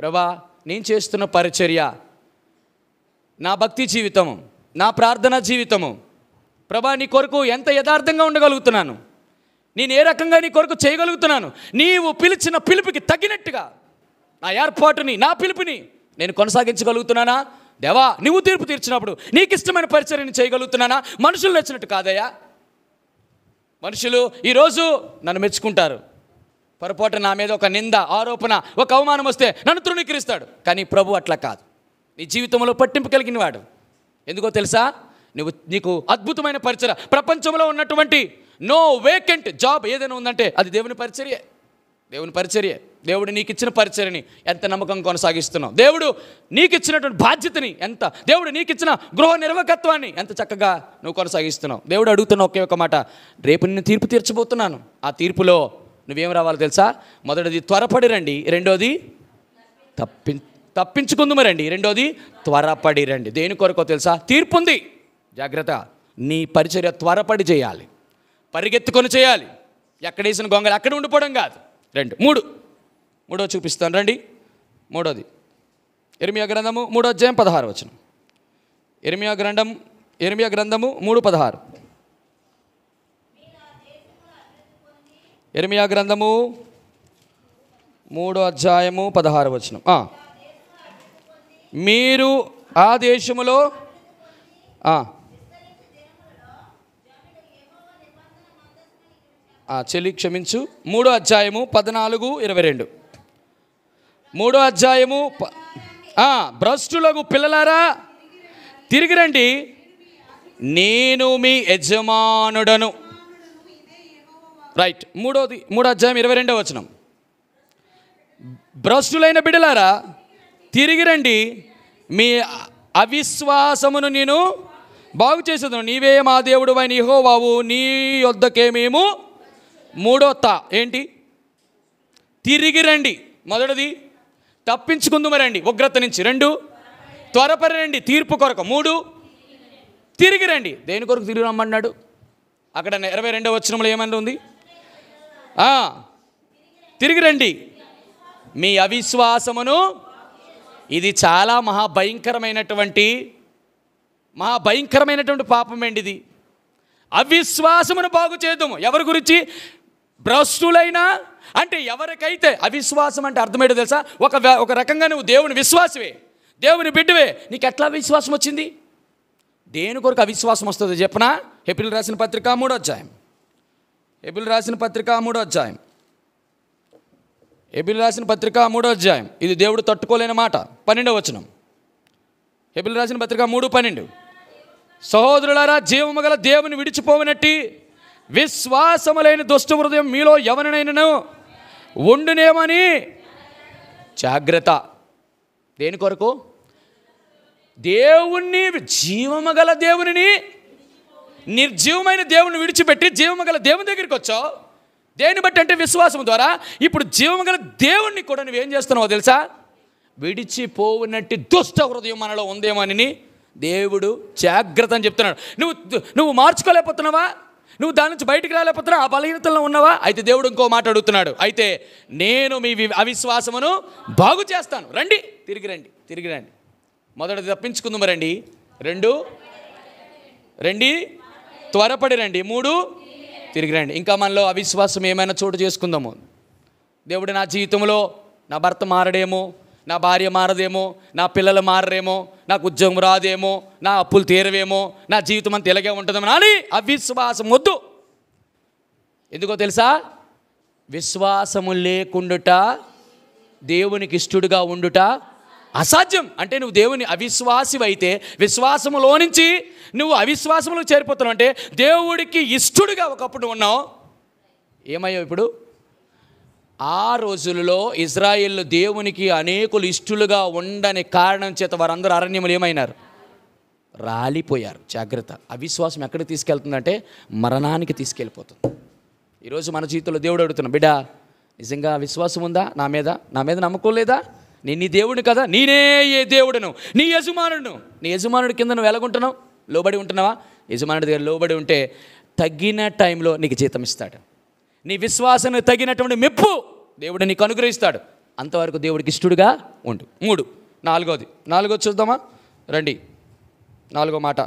ప్రభా నేను చేస్తున్న పరిచర్య నా భక్తి జీవితము నా ప్రార్థనా జీవితము ప్రభా నీ కొరకు ఎంత యథార్థంగా ఉండగలుగుతున్నాను నేను ఏ రకంగా నీ కొరకు చేయగలుగుతున్నాను నీవు పిలిచిన పిలుపుకి తగినట్టుగా నా ఏర్పాటుని నా పిలుపుని నేను కొనసాగించగలుగుతున్నానా దేవా నువ్వు తీర్పు తీర్చినప్పుడు నీకు ఇష్టమైన పరిచర్ని చేయగలుగుతున్నానా మనుషులు నచ్చినట్టు కాదయ్యా మనుషులు ఈరోజు నన్ను మెచ్చుకుంటారు పొరపాటు నా మీద ఒక నింద ఆరోపణ ఒక అవమానం వస్తే నన్ను తృణీకరిస్తాడు కానీ ప్రభు అట్లా కాదు నీ జీవితంలో పట్టింపు కలిగిన వాడు ఎందుకో తెలుసా నువ్వు నీకు అద్భుతమైన పరిచయ ప్రపంచంలో ఉన్నటువంటి నో వేకెంట్ జాబ్ ఏదైనా ఉందంటే అది దేవుని పరిచర్యే దేవుని పరిచర్యే దేవుడు నీకు ఇచ్చిన పరిచర్ని ఎంత నమ్మకం కొనసాగిస్తున్నావు దేవుడు నీకు ఇచ్చినటువంటి బాధ్యతని ఎంత దేవుడు నీకు ఇచ్చిన గృహ నిర్వకత్వాన్ని ఎంత చక్కగా నువ్వు కొనసాగిస్తున్నావు దేవుడు అడుగుతున్న ఒకే ఒక మాట రేపు నేను తీర్పు తీర్చబోతున్నాను ఆ తీర్పులో నువ్వేం రావాలి తెలుసా మొదటిది త్వరపడి రండి రెండోది తప్పి తప్పించుకుందుమ రండి రెండోది త్వరపడి రండి దేని కొరకో తెలుసా తీర్పు ఉంది జాగ్రత్త నీ పరిచర్య త్వరపడి చేయాలి పరిగెత్తుకొని చేయాలి ఎక్కడ వేసిన గొంగలు అక్కడ ఉండిపోవడం కాదు రెండు మూడు మూడో చూపిస్తాను రండి మూడోది ఎరిమియా గ్రంథము మూడో అధ్యాయం పదహారు వచ్చిన ఎరిమియా గ్రంథం ఎరిమియా గ్రంథము మూడు పదహారు ఎర్మియా గ్రంథము మూడో అధ్యాయము పదహారు వచనం మీరు ఆ దేశములో చెల్లి క్షమించు మూడో అధ్యాయము పద్నాలుగు ఇరవై రెండు మూడో అధ్యాయము భ్రష్టులకు పిల్లలారా తిరిగి రండి నేను మీ యజమానుడను రైట్ మూడోది మూడో అధ్యాయం ఇరవై రెండో వచనం భ్రష్టులైన బిడలారా తిరిగి రండి మీ అవిశ్వాసమును నేను బాగు చేసేదాను నీవే మా దేవుడు అయిన బావు నీ వద్దకే మేము మూడో తా ఏంటి తిరిగి రండి మొదటిది తప్పించుకుందుమ రండి ఉగ్రత నుంచి రెండు త్వరపరి రండి తీర్పు కొరకు మూడు తిరిగి రండి దేని కొరకు తిరిగి రమ్మన్నాడు అక్కడ ఇరవై రెండవ వచనంలో ఏమన్నా ఉంది తిరిగి రండి మీ అవిశ్వాసమును ఇది చాలా మహాభయంకరమైనటువంటి మహాభయంకరమైనటువంటి పాపం అండి ఇది అవిశ్వాసమును బాగు చేద్దాము ఎవరి గురించి భ్రష్టులైనా అంటే ఎవరికైతే అవిశ్వాసం అంటే అర్థమేటో తెలుసా ఒక ఒక రకంగా నువ్వు దేవుని విశ్వాసమే దేవుని బిడ్డవే నీకు ఎట్లా విశ్వాసం వచ్చింది దేని కొరకు అవిశ్వాసం వస్తుంది చెప్పనా హెపిల్ రాసిన పత్రిక మూడో అధ్యాయం ఎబిలు రాసిన పత్రిక మూడో అధ్యాయం ఎబిలు రాసిన పత్రిక మూడో అధ్యాయం ఇది దేవుడు తట్టుకోలేని మాట పన్నెండవ వచనం ఎబిలు రాసిన పత్రిక మూడు పన్నెండు సహోదరులారా జీవము గల దేవుని విడిచిపోవనట్టి విశ్వాసములైన దుష్ట హృదయం మీలో ఎవరినైనా ఉండునేమని జాగ్రత్త దేని కొరకు దేవుణ్ణి గల దేవుని నిర్జీవమైన దేవుని విడిచిపెట్టి జీవము గల దేవుని దగ్గరికి వచ్చావు దేన్ని బట్టి అంటే విశ్వాసం ద్వారా ఇప్పుడు జీవము గల దేవుణ్ణి కూడా నువ్వేం చేస్తున్నావో తెలుసా విడిచిపోవునట్టి దుష్ట హృదయం మనలో ఉందేమో అని దేవుడు జాగ్రత్త అని చెప్తున్నాడు నువ్వు నువ్వు మార్చుకోలేకపోతున్నావా నువ్వు దాని నుంచి బయటికి రాలేకపోతున్నావు ఆ బలహీనతలో ఉన్నావా అయితే దేవుడు ఇంకో మాట అడుగుతున్నాడు అయితే నేను మీ అవిశ్వాసమును బాగు చేస్తాను రండి తిరిగి రండి తిరిగి రండి మొదటిది తప్పించుకుందాం రండి రెండు రండి త్వరపడి రండి మూడు తిరిగి రండి ఇంకా మనలో అవిశ్వాసం ఏమైనా చోటు చేసుకుందాము దేవుడు నా జీవితంలో నా భర్త మారడేమో నా భార్య మారదేమో నా పిల్లలు మారరేమో నాకు ఉద్యోగం రాదేమో నా అప్పులు తీరవేమో నా జీవితం అంత ఇలాగే ఉంటుందేమో అని అవిశ్వాసం వద్దు ఎందుకో తెలుసా విశ్వాసము లేకుండుట దేవునికి ఇష్టడుగా ఉండుట అసాధ్యం అంటే నువ్వు దేవుని అవిశ్వాసివైతే విశ్వాసములో నుంచి నువ్వు అవిశ్వాసములో చేరిపోతున్నావు అంటే దేవుడికి ఇష్టడుగా ఒకప్పుడు ఉన్నావు ఏమయ్యావు ఇప్పుడు ఆ రోజులలో ఇజ్రాయిల్ దేవునికి అనేకులు ఇష్టలుగా ఉండని కారణం చేత వారందరూ అరణ్యములు ఏమైనారు రాలిపోయారు జాగ్రత్త అవిశ్వాసం ఎక్కడికి తీసుకెళ్తుందంటే మరణానికి తీసుకెళ్ళిపోతుంది ఈరోజు మన జీవితంలో దేవుడు అడుగుతున్నాం బిడ్డ నిజంగా విశ్వాసం ఉందా నా మీద నా మీద నమ్మకం లేదా నేను నీ దేవుడు కదా నేనే ఏ దేవుడును నీ యజమానుడు నీ యజమానుడి కింద నువ్వు ఎలాగుంటున్నావు లోబడి ఉంటున్నావా యజమానుడి దగ్గర లోబడి ఉంటే తగ్గిన టైంలో నీకు జీతం ఇస్తాడు నీ విశ్వాసం తగినటువంటి మెప్పు దేవుడు నీకు అనుగ్రహిస్తాడు అంతవరకు దేవుడికి ఇష్టడుగా ఉండు మూడు నాలుగోది నాలుగో చూద్దామా రండి నాలుగో మాట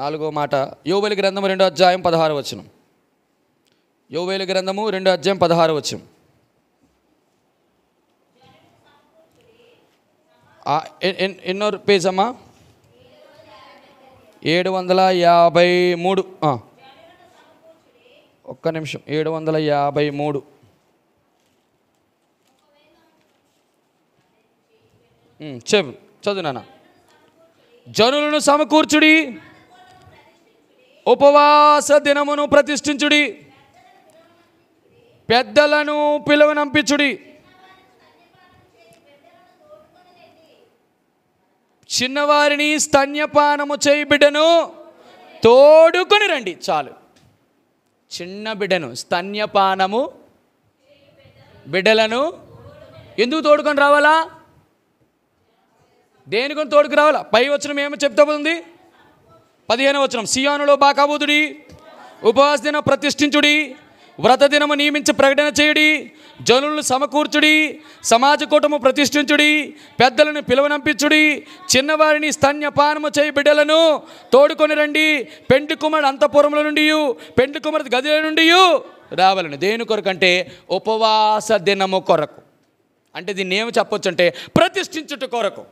నాలుగో మాట యోబలి గ్రంథం రెండో అధ్యాయం పదహారు వచ్చినాం యోవేలు గ్రంథము రెండు అధ్యాయం పదహారు వచ్చం ఎన్నో పేజ్ అమ్మా ఏడు వందల యాభై మూడు ఒక్క నిమిషం ఏడు వందల యాభై మూడు చెప్పు చదువు నాన్న జనులను సమకూర్చుడి ఉపవాస దినమును ప్రతిష్ఠించుడి పెద్దలను పిలువనంపించుడి చిన్నవారిని స్తన్యపానము చేయి బిడ్డను తోడుకొని రండి చాలు చిన్న బిడ్డను స్తన్యపానము బిడ్డలను ఎందుకు తోడుకొని రావాలా దేనికొని తోడుకు రావాలా పై వచ్చిన ఏమో చెప్తా ఉంది పదిహేను వచ్చిన సియానులో బాకాబూతుడి ఉపవాస దిన ప్రతిష్ఠించుడి వ్రత దినము నియమించి ప్రకటన చేయుడి జనులను సమకూర్చుడి సమాజ కూటము ప్రతిష్ఠించుడి పెద్దలను పిలువనంపించుడి చిన్నవారిని స్తన్యపానము చేయి బిడ్డలను తోడుకొని రండి పెండు కుమారుడు అంతపురంలో నుండి పెండు కుమారుడు గదిల నుండి రావాలని దేని కొరకు అంటే ఉపవాస దినము కొరకు అంటే దీన్ని ఏమి చెప్పొచ్చు అంటే ప్రతిష్ఠించుట కొరకు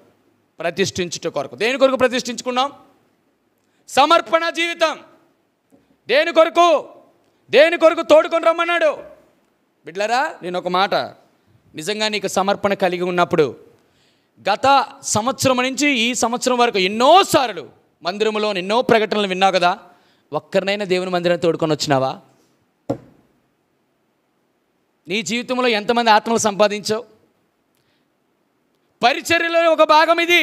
ప్రతిష్ఠించుట కొరకు దేని కొరకు ప్రతిష్ఠించుకున్నాం సమర్పణ జీవితం దేని కొరకు దేని కొరకు తోడుకొని రమ్మన్నాడు బిడ్లరా నేను ఒక మాట నిజంగా నీకు సమర్పణ కలిగి ఉన్నప్పుడు గత సంవత్సరం నుంచి ఈ సంవత్సరం వరకు ఎన్నోసార్లు మందిరంలో ఎన్నో ప్రకటనలు విన్నావు కదా ఒక్కరినైనా దేవుని మందిరం తోడుకొని వచ్చినావా నీ జీవితంలో ఎంతమంది ఆత్మలు సంపాదించావు పరిచర్యలో ఒక భాగం ఇది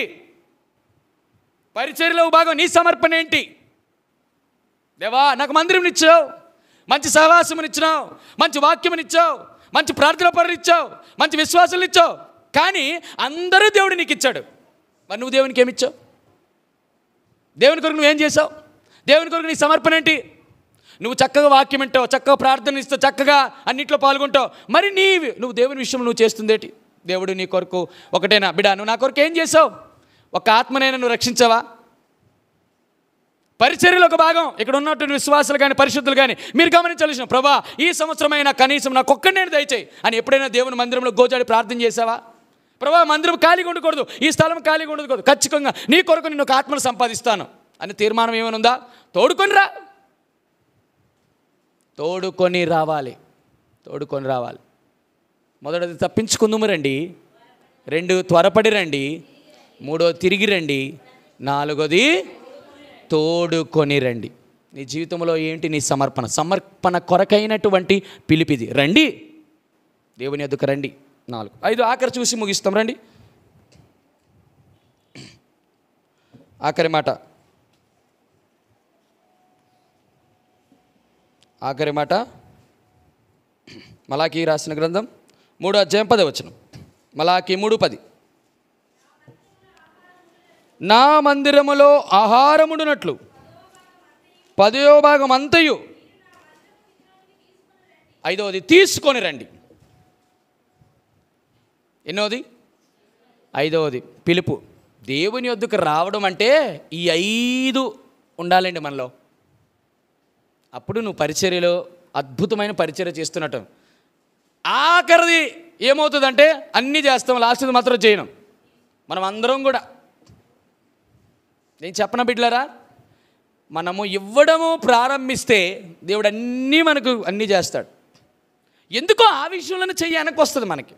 పరిచర్యలో ఒక భాగం నీ సమర్పణ ఏంటి దేవా నాకు మందిరం ఇచ్చావు మంచి సహవాసమునిచ్చినావు మంచి వాక్యమునిచ్చావు మంచి ప్రార్థన పనులు ఇచ్చావు మంచి విశ్వాసాలు ఇచ్చావు కానీ అందరూ దేవుడు నీకు ఇచ్చాడు మరి నువ్వు దేవునికి ఇచ్చావు దేవుని కొరకు నువ్వేం చేసావు దేవుని కొరకు నీ సమర్పణ ఏంటి నువ్వు చక్కగా వాక్యం వింటావు చక్కగా ప్రార్థన ఇస్తావు చక్కగా అన్నింటిలో పాల్గొంటావు మరి నీ నువ్వు దేవుని విషయం నువ్వు చేస్తుందేటి దేవుడు నీ కొరకు ఒకటేనా బిడా నువ్వు నా కొరకు ఏం చేసావు ఒక ఆత్మనైనా నువ్వు రక్షించావా పరిచర్యలు ఒక భాగం ఇక్కడ ఉన్నటువంటి విశ్వాసాలు కానీ పరిశుద్ధులు కానీ మీరు గమనించాల్సిన ప్రభా ఈ సంవత్సరమైన కనీసం నాకు నేను దయచేయి అని ఎప్పుడైనా దేవుని మందిరంలో గోజాడి ప్రార్థన చేసావా ప్రభా మందిరం ఖాళీగా ఉండకూడదు ఈ స్థలం ఖాళీగా ఉండకూడదు ఖచ్చితంగా నీ కొరకు నేను ఒక ఆత్మను సంపాదిస్తాను అని తీర్మానం ఏమైనా ఉందా తోడుకొని రా తోడుకొని రావాలి తోడుకొని రావాలి మొదటిది తప్పించుకుందుము రండి రెండు త్వరపడి రండి మూడో తిరిగి రండి నాలుగోది తోడుకొని రండి నీ జీవితంలో ఏంటి నీ సమర్పణ సమర్పణ కొరకైనటువంటి పిలిపిది రండి దేవుని ఎదుక రండి నాలుగు ఐదు ఆఖరి చూసి ముగిస్తాం రండి ఆఖరి మాట ఆఖరి మాట మలాకి రాసిన గ్రంథం మూడు అధ్యాయం పది మలాకి మూడు పది నా మందిరములో ఆహారముడునట్లు పదయో భాగం అంతయు ఐదవది తీసుకొని రండి ఎన్నోది ఐదవది పిలుపు దేవుని వద్దకు రావడం అంటే ఈ ఐదు ఉండాలండి మనలో అప్పుడు నువ్వు పరిచర్యలో అద్భుతమైన పరిచర్య చేస్తున్నట్టు ఆఖరిది ఏమవుతుందంటే అన్నీ చేస్తాం లాస్ట్ది మాత్రం చేయను మనం అందరం కూడా నేను చెప్పన బిడ్డలరా మనము ఇవ్వడము ప్రారంభిస్తే దేవుడు అన్నీ మనకు అన్నీ చేస్తాడు ఎందుకో ఆ విషయంలోనే చేయడానికి వస్తుంది మనకి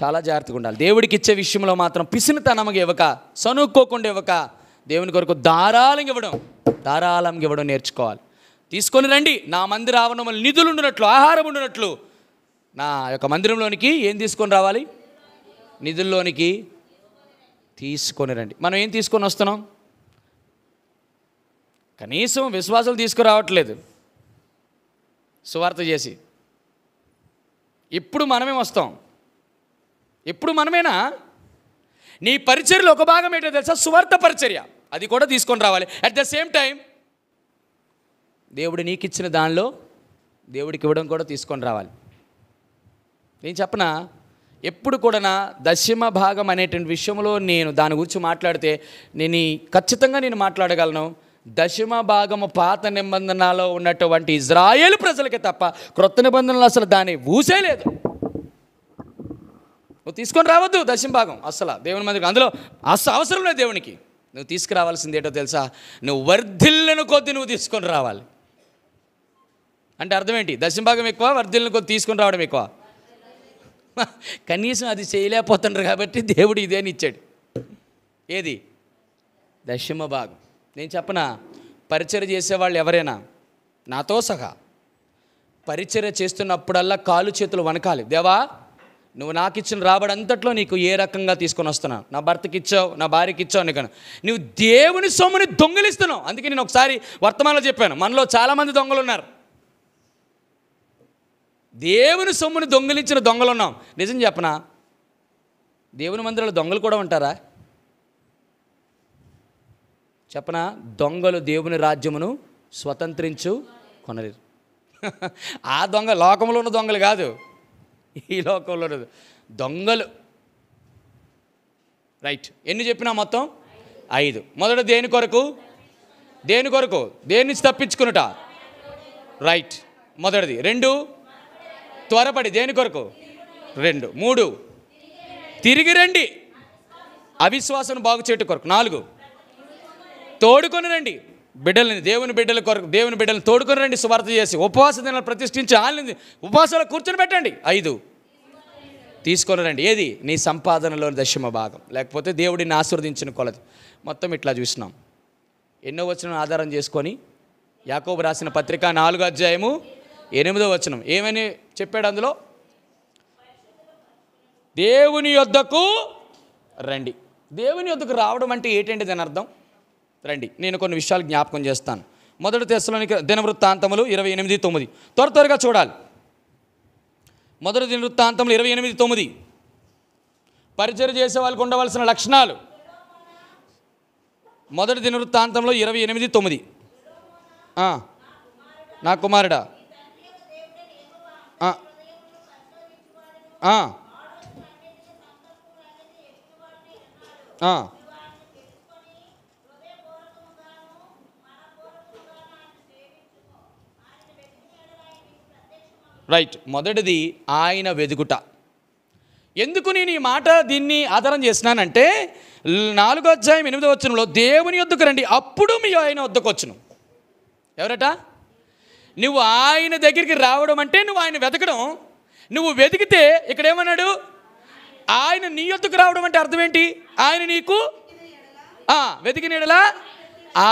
చాలా జాగ్రత్తగా ఉండాలి దేవుడికి ఇచ్చే విషయంలో మాత్రం పిసినతనముగా ఇవ్వక సనుక్కోకుండా ఇవ్వక దేవుని కొరకు ధారాళంగా ఇవ్వడం ధారాళంగా ఇవ్వడం నేర్చుకోవాలి తీసుకొని రండి నా మందిర ఆవరణం నిధులు ఉండినట్లు ఆహారం ఉండినట్లు నా యొక్క మందిరంలోనికి ఏం తీసుకొని రావాలి నిధుల్లోనికి తీసుకొని రండి మనం ఏం తీసుకొని వస్తున్నాం కనీసం విశ్వాసాలు తీసుకురావట్లేదు సువార్త చేసి ఇప్పుడు మనమే వస్తాం ఇప్పుడు మనమేనా నీ పరిచర్యలో ఒక భాగం ఏంటో తెలుసా సువార్త పరిచర్య అది కూడా తీసుకొని రావాలి అట్ ద సేమ్ టైం దేవుడు నీకు ఇచ్చిన దానిలో దేవుడికి ఇవ్వడం కూడా తీసుకొని రావాలి నేను చెప్పనా ఎప్పుడు కూడా దశమ భాగం అనేటువంటి విషయంలో నేను దాని గురించి మాట్లాడితే నేను ఖచ్చితంగా నేను మాట్లాడగలను దశమ భాగము పాత నిబంధనలో ఉన్నటువంటి ఇజ్రాయేల్ ప్రజలకి తప్ప క్రొత్త నిబంధనలు అసలు దాన్ని లేదు నువ్వు తీసుకొని రావద్దు దశమ భాగం అసలు దేవుని మందికి అందులో అసలు అవసరం లేదు దేవునికి నువ్వు తీసుకురావాల్సింది ఏటో తెలుసా నువ్వు వర్ధిల్లను కొద్ది నువ్వు తీసుకొని రావాలి అంటే అర్థం ఏంటి దశమ భాగం ఎక్కువ వర్ధిల్లను కొద్ది తీసుకొని రావడం ఎక్కువ కనీసం అది చేయలేకపోతుండ్రు కాబట్టి దేవుడు ఇదేని ఇచ్చాడు ఏది దశమ భాగం నేను చెప్పనా పరిచయ చేసేవాళ్ళు ఎవరైనా నాతో సహా పరిచర్య చేస్తున్నప్పుడల్లా కాలు చేతులు వనకాలి దేవా నువ్వు నాకు ఇచ్చిన రాబడంతట్లో నీకు ఏ రకంగా తీసుకొని వస్తున్నావు నా భర్తకి ఇచ్చావు నా భార్యకి ఇచ్చావు నీకు నువ్వు దేవుని సొమ్ముని దొంగిలిస్తున్నావు అందుకే నేను ఒకసారి వర్తమానంలో చెప్పాను మనలో చాలామంది దొంగలు ఉన్నారు దేవుని సొమ్ముని దొంగిలించిన ఉన్నాం నిజం చెప్పనా దేవుని మందిరాలు దొంగలు కూడా ఉంటారా చెప్పనా దొంగలు దేవుని రాజ్యమును స్వతంత్రించు కొనలేరు ఆ దొంగ లోకంలో ఉన్న దొంగలు కాదు ఈ లోకంలో దొంగలు రైట్ ఎన్ని చెప్పినా మొత్తం ఐదు మొదట దేని కొరకు దేని కొరకు దేని నుంచి తప్పించుకునుట రైట్ మొదటిది రెండు త్వరపడి దేని కొరకు రెండు మూడు తిరిగి రండి అవిశ్వాసం బాగు చేయటం కొరకు నాలుగు తోడుకొని రండి బిడ్డలని దేవుని బిడ్డల కొరకు దేవుని బిడ్డలను తోడుకొని రండి సువార్త చేసి ఉపవాస దినాలు ప్రతిష్ఠించి ఆలని ఉపవాసాలు కూర్చొని పెట్టండి ఐదు తీసుకొని రండి ఏది నీ సంపాదనలోని దశమ భాగం లేకపోతే దేవుడిని ఆస్వాదించిన కొలది మొత్తం ఇట్లా చూసినాం ఎన్నో వచ్చిన ఆధారం చేసుకొని యాకోబు రాసిన పత్రిక నాలుగు అధ్యాయము ఎనిమిదో వచనం ఏమని చెప్పాడు అందులో దేవుని యొద్దకు రండి దేవుని యొద్దకు రావడం అంటే ఏంటంటే దాని అర్థం రండి నేను కొన్ని విషయాలు జ్ఞాపకం చేస్తాను మొదటి తెస్సులోనికి దినవృత్తాంతములు ఇరవై ఎనిమిది తొమ్మిది త్వర త్వరగా చూడాలి మొదటి దినవృత్తాంతములు ఇరవై ఎనిమిది తొమ్మిది పరిచయం చేసే వాళ్ళకు ఉండవలసిన లక్షణాలు మొదటి దినవృత్తాంతంలో ఇరవై ఎనిమిది తొమ్మిది నా కుమారుడా రైట్ మొదటిది ఆయన వెదుగుట ఎందుకు నేను ఈ మాట దీన్ని ఆధారం చేసినానంటే నాలుగో అధ్యాయం ఎనిమిదో వచ్చినలో దేవుని వద్దకు రండి అప్పుడు మీ ఆయన వద్దకు వచ్చును ఎవరట నువ్వు ఆయన దగ్గరికి రావడం అంటే నువ్వు ఆయన వెతకడం నువ్వు వెతికితే ఇక్కడ ఏమన్నాడు ఆయన నీ ఎత్తుకు రావడం అంటే అర్థం ఏంటి ఆయన నీకు వెతికి నీడలా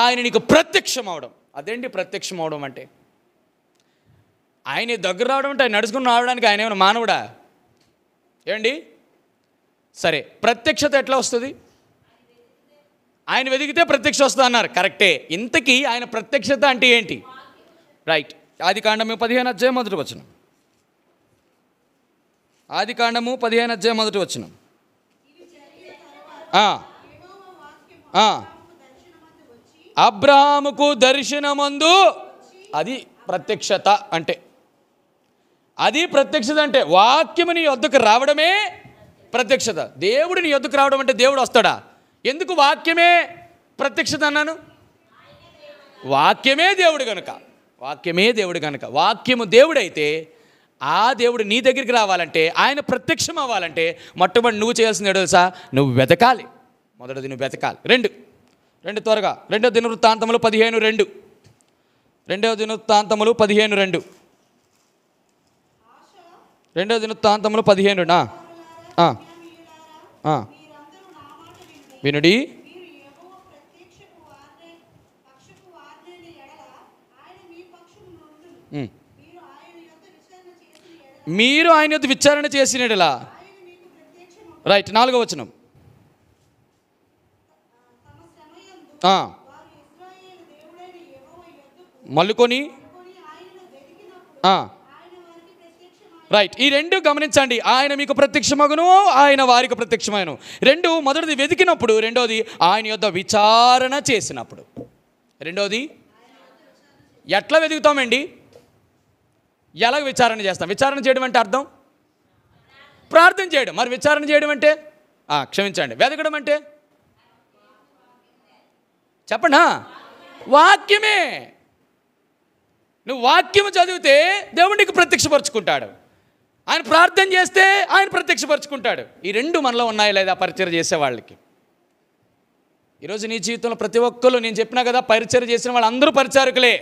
ఆయన నీకు ప్రత్యక్షం అవడం అదేంటి ప్రత్యక్షం అవడం అంటే ఆయన దగ్గర రావడం అంటే ఆయన నడుచుకుని రావడానికి ఆయన ఏమైనా మానవుడా ఏమండి సరే ప్రత్యక్షత ఎట్లా వస్తుంది ఆయన వెతికితే ప్రత్యక్ష వస్తుంది అన్నారు కరెక్టే ఇంతకీ ఆయన ప్రత్యక్షత అంటే ఏంటి రైట్ ఆది కాండము పదిహేను అధ్యాయం మొదటి వచ్చిన ఆది కాండము పదిహేను అధ్యాయం మొదటి వచ్చిన అబ్రహాముకు దర్శనమందు అది ప్రత్యక్షత అంటే అది ప్రత్యక్షత అంటే వాక్యము నీ వద్దకు రావడమే ప్రత్యక్షత దేవుడు నీ వద్దకు రావడం అంటే దేవుడు వస్తాడా ఎందుకు వాక్యమే ప్రత్యక్షత అన్నాను వాక్యమే దేవుడు కనుక వాక్యమే దేవుడు కనుక వాక్యము దేవుడైతే ఆ దేవుడు నీ దగ్గరికి రావాలంటే ఆయన ప్రత్యక్షం అవ్వాలంటే మొట్టమొదటి నువ్వు చేయాల్సింది తెలుసా నువ్వు వెతకాలి మొదటిది నువ్వు వెతకాలి రెండు రెండు త్వరగా రెండో దినవృత్తాంతములు పదిహేను రెండు రెండవ దినవృత్తాంతములు పదిహేను రెండు రెండవ దినవృత్తాంతములు పదిహేను వినుడి మీరు ఆయన యొక్క విచారణ చేసినట్లా రైట్ నాలుగో వచనం మల్లుకొని రైట్ ఈ రెండు గమనించండి ఆయన మీకు ప్రత్యక్షమగను ఆయన వారికి ప్రత్యక్షమైను రెండు మొదటిది వెతికినప్పుడు రెండోది ఆయన యొక్క విచారణ చేసినప్పుడు రెండోది ఎట్లా వెతుకుతామండి ఎలా విచారణ చేస్తాం విచారణ చేయడం అంటే అర్థం ప్రార్థన చేయడం మరి విచారణ చేయడం అంటే క్షమించండి వెదకడం అంటే చెప్పనా వాక్యమే నువ్వు వాక్యం చదివితే దేవుడికి ప్రత్యక్షపరుచుకుంటాడు ఆయన ప్రార్థన చేస్తే ఆయన ప్రత్యక్షపరుచుకుంటాడు ఈ రెండు మనలో ఉన్నాయి లేదా పరిచయం చేసే వాళ్ళకి ఈరోజు నీ జీవితంలో ప్రతి ఒక్కరు నేను చెప్పినా కదా పరిచయం చేసిన వాళ్ళందరూ పరిచారకులే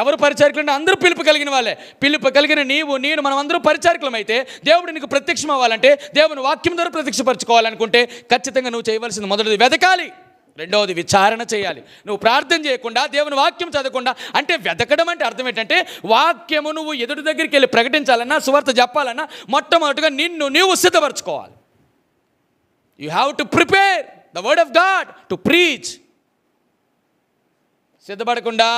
ఎవరు అంటే అందరూ పిలుపు కలిగిన వాళ్ళే పిలుపు కలిగిన నీవు నేను మనం అందరూ అయితే దేవుడు నీకు ప్రత్యక్షం అవ్వాలంటే దేవుని వాక్యం ద్వారా ప్రత్యక్షపరచుకోవాలనుకుంటే ఖచ్చితంగా నువ్వు చేయవలసింది మొదటిది వెతకాలి రెండవది విచారణ చేయాలి నువ్వు ప్రార్థన చేయకుండా దేవుని వాక్యం చదవకుండా అంటే వెతకడం అంటే అర్థం ఏంటంటే వాక్యము నువ్వు ఎదుటి దగ్గరికి వెళ్ళి ప్రకటించాలన్నా సువార్త చెప్పాలన్నా మొట్టమొదటిగా నిన్ను నీవు సిద్ధపరచుకోవాలి you have to prepare the word of God to preach సిద్ధపడకుండా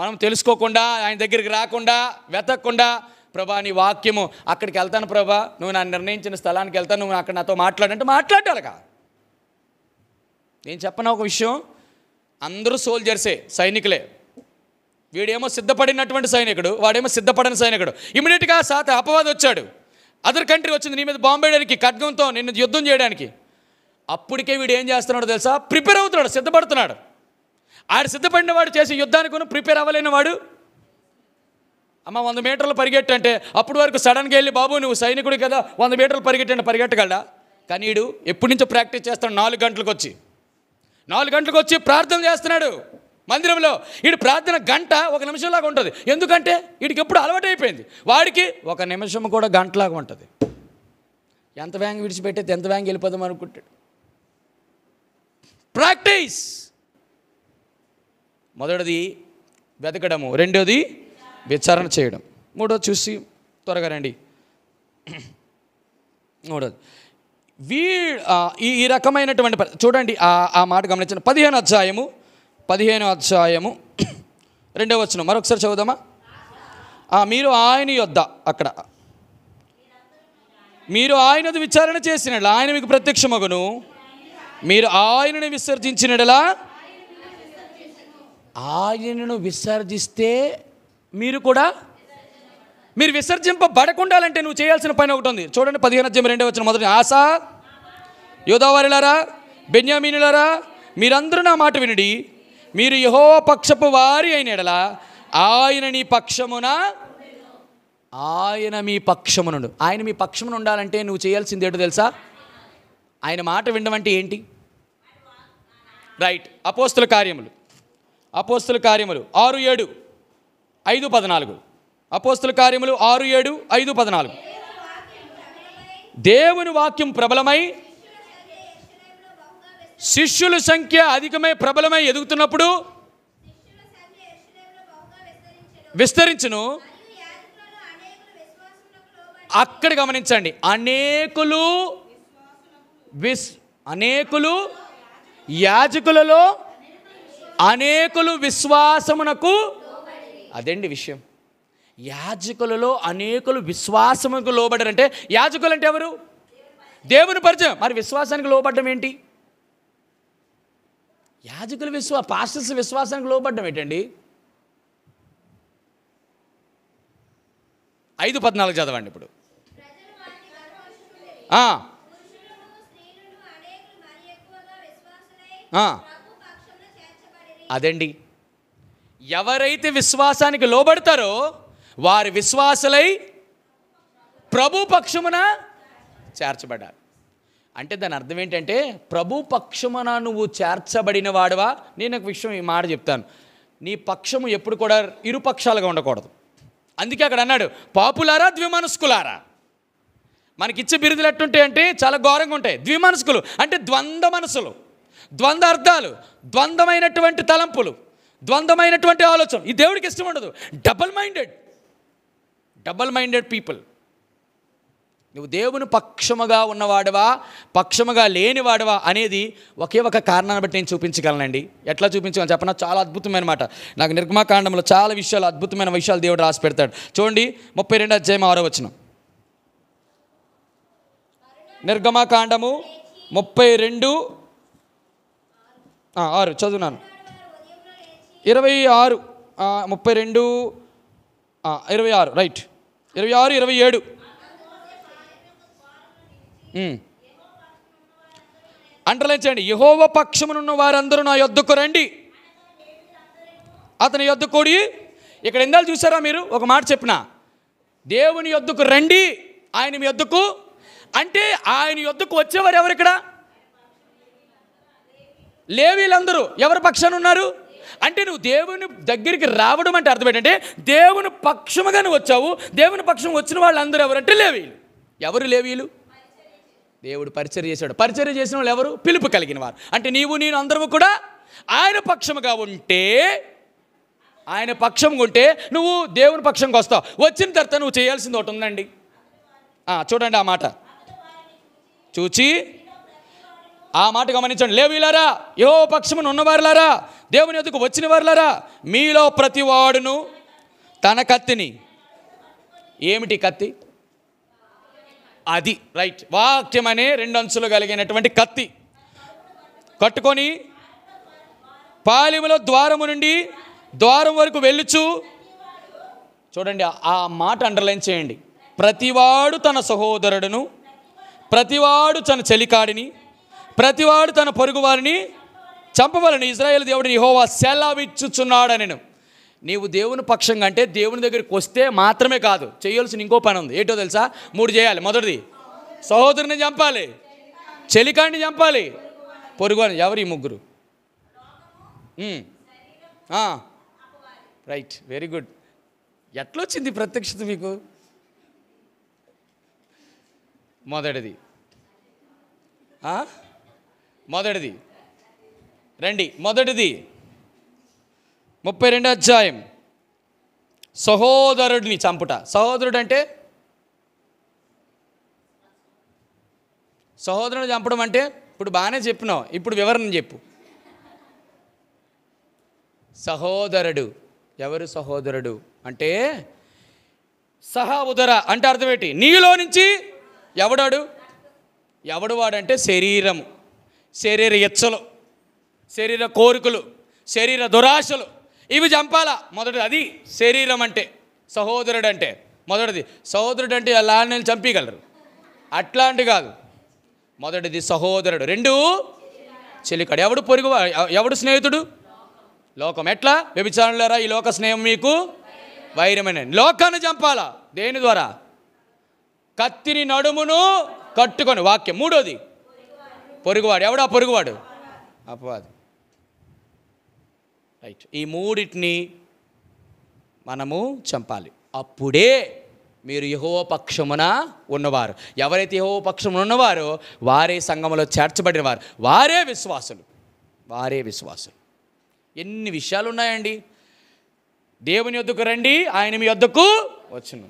మనం తెలుసుకోకుండా ఆయన దగ్గరికి రాకుండా వెతకకుండా ప్రభా నీ వాక్యము అక్కడికి వెళ్తాను ప్రభా నువ్వు నా నిర్ణయించిన స్థలానికి వెళ్తాను నువ్వు అక్కడ నాతో మాట్లాడంటే కదా నేను చెప్పను ఒక విషయం అందరూ సోల్జర్సే సైనికులే వీడేమో సిద్ధపడినటువంటి సైనికుడు వాడేమో సిద్ధపడిన సైనికుడు ఇమీడియట్గా సాత అపవాదం వచ్చాడు అదర్ కంట్రీ వచ్చింది నీ మీద బాంబేయడానికి ఖడ్గంతో నిన్ను యుద్ధం చేయడానికి అప్పటికే వీడు ఏం చేస్తున్నాడో తెలుసా ప్రిపేర్ అవుతున్నాడు సిద్ధపడుతున్నాడు ఆడు సిద్ధపడిన వాడు చేసే యుద్ధానికి ప్రిపేర్ అవ్వలేని వాడు అమ్మ వంద మీటర్లు పరిగెట్టంటే అప్పుడు వరకు సడన్గా వెళ్ళి బాబు నువ్వు సైనికుడు కదా వంద మీటర్లు పరిగెట్టంటే పరిగెట్టగలడా కానీ ఈడు ఎప్పటి నుంచో ప్రాక్టీస్ చేస్తాడు నాలుగు గంటలకు వచ్చి నాలుగు గంటలకు వచ్చి ప్రార్థన చేస్తున్నాడు మందిరంలో ఈడు ప్రార్థన గంట ఒక నిమిషంలాగా ఉంటుంది ఎందుకంటే వీడికి ఎప్పుడు అలవాటైపోయింది వాడికి ఒక నిమిషం కూడా గంటలాగా ఉంటుంది ఎంత వ్యాంగ్ విడిచిపెట్టేది ఎంత వ్యాంగ్ వెళ్ళిపోదాం అనుకుంటాడు ప్రాక్టీస్ మొదటిది వెతకడము రెండోది విచారణ చేయడం మూడోది చూసి త్వరగా రండి మూడోది వీ ఈ ఈ రకమైనటువంటి చూడండి ఆ మాట గమనించిన పదిహేను అధ్యాయము పదిహేను అధ్యాయము రెండవ వచ్చిన మరొకసారి చదువుదామా మీరు ఆయన యొద్ద అక్కడ మీరు ఆయనది విచారణ చేసినట్లా ఆయన మీకు ప్రత్యక్షమగును మీరు ఆయనని విసర్జించినట్లా ఆయనను విసర్జిస్తే మీరు కూడా మీరు విసర్జింపబడకుండాలంటే నువ్వు చేయాల్సిన పని ఒకటి ఉంది చూడండి పదిహేను అధ్యయం రెండో వచ్చిన మొదటి ఆశ యోధావారిలారా బెన్యామీనులారా మీరందరూ నా మాట వినుడి మీరు యహో పక్షపు వారి అయిన ఎడలా ఆయన నీ పక్షమున ఆయన మీ పక్షమునుడు ఆయన మీ పక్షమును ఉండాలంటే నువ్వు చేయాల్సింది ఏంటో తెలుసా ఆయన మాట వినడం అంటే ఏంటి రైట్ అపోస్తుల కార్యములు అపోస్తుల కార్యములు ఆరు ఏడు ఐదు పద్నాలుగు అపోస్తుల కార్యములు ఆరు ఏడు ఐదు పద్నాలుగు దేవుని వాక్యం ప్రబలమై శిష్యుల సంఖ్య అధికమై ప్రబలమై ఎదుగుతున్నప్పుడు విస్తరించును అక్కడ గమనించండి అనేకులు విస్ అనేకులు యాజకులలో అనేకులు విశ్వాసమునకు అదండి విషయం యాజకులలో అనేకులు విశ్వాసముకు అంటే యాజకులు అంటే ఎవరు దేవుని పరిచయం మరి విశ్వాసానికి లోబడ్డం ఏంటి యాజకుల విశ్వా పాస్టర్స్ విశ్వాసానికి లోబడ్డం ఏంటండి ఐదు పద్నాలుగు చదవండి ఇప్పుడు ఆ అదండి ఎవరైతే విశ్వాసానికి లోబడతారో వారి విశ్వాసులై ప్రభు పక్షమున చేర్చబడ్డారు అంటే దాని అర్థం ఏంటంటే ప్రభు పక్షమున నువ్వు చేర్చబడిన వాడవా నేను ఒక విషయం ఈ మాట చెప్తాను నీ పక్షము ఎప్పుడు కూడా ఇరుపక్షాలుగా ఉండకూడదు అందుకే అక్కడ అన్నాడు పాపులారా ద్విమనస్కులారా మనకిచ్చే బిరుదులు ఎట్టుంటాయి అంటే చాలా ఘోరంగా ఉంటాయి ద్విమనస్కులు అంటే ద్వంద్వ మనసులు ద్వంద్వార్థాలు ద్వంద్వమైనటువంటి తలంపులు ద్వంద్వమైనటువంటి ఆలోచన ఈ దేవుడికి ఇష్టం ఉండదు double minded double minded people నువ్వు దేవుని పక్షముగా ఉన్నవాడవా పక్షముగా లేనివాడవా అనేది ఒకే ఒక కారణాన్ని బట్టి నేను చూపించగలనండి ఎట్లా చూపించగలను చెప్పనా చాలా అద్భుతమైన మాట నాకు నిర్గమాకాండంలో చాలా విషయాలు అద్భుతమైన విషయాలు దేవుడు రాసి పెడతాడు చూడండి ముప్పై రెండు అధ్యాయం ఆరో వచ్చిన నిర్గమాకాండము ముప్పై రెండు ఆరు చదువునాను ఇరవై ఆరు ముప్పై రెండు ఇరవై ఆరు రైట్ ఇరవై ఆరు ఇరవై ఏడు అంటర్లైన్ చేయండి యహోవ పక్షమునున్న వారందరూ నా యొద్దుకు రండి అతని యొద్ద కూడి ఇక్కడ ఎందాలు చూసారా మీరు ఒక మాట చెప్పిన దేవుని యొద్దుకు రండి ఆయన మీ యొద్దుకు అంటే ఆయన యొద్దుకు వచ్చేవారు ఎవరు ఇక్కడ లేవీలందరూ ఎవరి పక్షాన ఉన్నారు అంటే నువ్వు దేవుని దగ్గరికి రావడం అంటే అర్థం ఏంటంటే దేవుని పక్షముగా నువ్వు వచ్చావు దేవుని పక్షం వచ్చిన వాళ్ళందరూ ఎవరంటే లేవీలు ఎవరు లేవీలు దేవుడు పరిచర్య చేశాడు పరిచర్య చేసిన వాళ్ళు ఎవరు పిలుపు కలిగిన వారు అంటే నీవు నేను అందరూ కూడా ఆయన పక్షముగా ఉంటే ఆయన పక్షం ఉంటే నువ్వు దేవుని పక్షంకి వస్తావు వచ్చిన తర్వాత నువ్వు చేయాల్సింది ఒకటి ఉందండి చూడండి ఆ మాట చూచి ఆ మాట గమనించండి లేవీలారా యో పక్షమును ఉన్నవారులారా దేవుని ఎదుకు వచ్చిన వారులారా మీలో ప్రతివాడును తన కత్తిని ఏమిటి కత్తి అది రైట్ వాక్యం అనే రెండు అంచులు కలిగినటువంటి కత్తి కట్టుకొని పాలిములో ద్వారము నుండి ద్వారం వరకు వెళ్ళుచు చూడండి ఆ మాట అండర్లైన్ చేయండి ప్రతివాడు తన సహోదరుడును ప్రతివాడు తన చలికాడిని ప్రతివాడు తన పొరుగు వారిని చంపవాలని ఇజ్రాయేల్ దేవుడిని యహోవా సెలవిచ్చుచున్నాడు నేను నీవు దేవుని పక్షంగా అంటే దేవుని దగ్గరికి వస్తే మాత్రమే కాదు చేయాల్సిన ఇంకో పని ఉంది ఏటో తెలుసా మూడు చేయాలి మొదటిది సహోదరుని చంపాలి చెలికాండి చంపాలి పొరుగుని ఎవరు ఈ ముగ్గురు రైట్ వెరీ గుడ్ ఎట్లొచ్చింది ప్రత్యక్షత మీకు మొదటిది మొదటిది రండి మొదటిది ముప్పై రెండు అధ్యాయం సహోదరుడిని చంపుట సహోదరుడు అంటే సహోదరుని చంపడం అంటే ఇప్పుడు బాగానే చెప్పినావు ఇప్పుడు వివరణ చెప్పు సహోదరుడు ఎవరు సహోదరుడు అంటే సహా ఉదర అంటే అర్థమేటి నీలో నుంచి ఎవడాడు ఎవడు వాడంటే శరీరము శరీర ఇచ్చలు శరీర కోరికలు శరీర దురాశలు ఇవి చంపాలా మొదటిది అది శరీరం అంటే సహోదరుడు అంటే మొదటిది సహోదరుడు అంటే అలా నేను చంపగలరు అట్లాంటి కాదు మొదటిది సహోదరుడు రెండు చెలికాడు ఎవడు పొరుగు ఎవడు స్నేహితుడు లోకం ఎట్లా వ్యభిచారులరా ఈ లోక స్నేహం మీకు వైరమైన లోకాన్ని చంపాలా దేని ద్వారా కత్తిని నడుమును కట్టుకొని వాక్యం మూడోది పొరుగువాడు ఎవడా పొరుగువాడు అపవాది రైట్ ఈ మూడింటిని మనము చంపాలి అప్పుడే మీరు యహో పక్షమున ఉన్నవారు ఎవరైతే యహో పక్షమున ఉన్నవారో వారే సంఘంలో చేర్చబడిన వారు వారే విశ్వాసులు వారే విశ్వాసులు ఎన్ని విషయాలు ఉన్నాయండి దేవుని వద్దకు రండి ఆయన మీ వద్దకు వచ్చును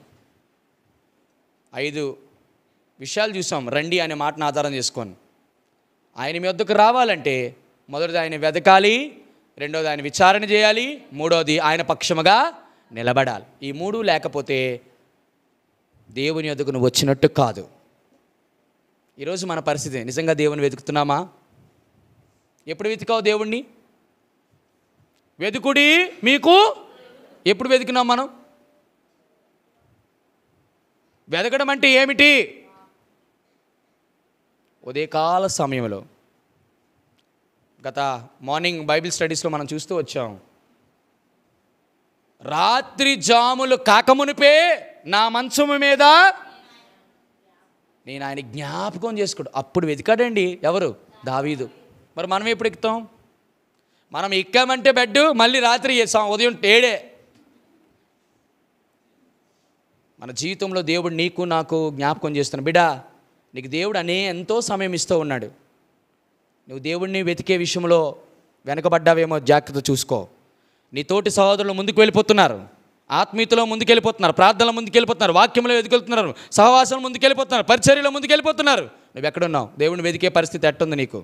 ఐదు విషయాలు చూసాం రండి అనే మాటను ఆధారం చేసుకోండి ఆయన మీ వద్దకు రావాలంటే మొదటిది ఆయన వెతకాలి రెండోది ఆయన విచారణ చేయాలి మూడోది ఆయన పక్షముగా నిలబడాలి ఈ మూడు లేకపోతే దేవుని వద్దకు నువ్వు వచ్చినట్టు కాదు ఈరోజు మన పరిస్థితి నిజంగా దేవుని వెతుకుతున్నామా ఎప్పుడు వెతుకావు దేవుణ్ణి వెతుకుడి మీకు ఎప్పుడు వెతికినాం మనం వెతకడం అంటే ఏమిటి ఉదయకాల సమయంలో గత మార్నింగ్ బైబిల్ స్టడీస్లో మనం చూస్తూ వచ్చాం రాత్రి జాములు కాకమునిపే నా మంచము మీద నేను ఆయన జ్ఞాపకం చేసుకోడు అప్పుడు వెతికాడండి ఎవరు దావీదు మరి మనం ఎప్పుడు ఎక్కుతాం మనం ఎక్కామంటే బెడ్ మళ్ళీ రాత్రి ఉదయం ఏడే మన జీవితంలో దేవుడు నీకు నాకు జ్ఞాపకం చేస్తున్నాడు బిడా నీకు దేవుడు అనే ఎంతో సమయం ఇస్తూ ఉన్నాడు నువ్వు దేవుడిని వెతికే విషయంలో వెనకబడ్డావేమో జాగ్రత్త చూసుకో నీ తోటి సహోదరులు ముందుకు వెళ్ళిపోతున్నారు ఆత్మీయతలో ముందుకెళ్ళిపోతున్నారు ముందుకు ముందుకెళ్ళిపోతున్నారు వాక్యంలో ఎదుగుతున్నారు సహవాసం ముందుకెళ్ళిపోతున్నారు పరిచర్యలో ముందుకెళ్ళిపోతున్నారు నువ్వు ఎక్కడున్నావు దేవుడిని వెతికే పరిస్థితి ఎట్టుంది నీకు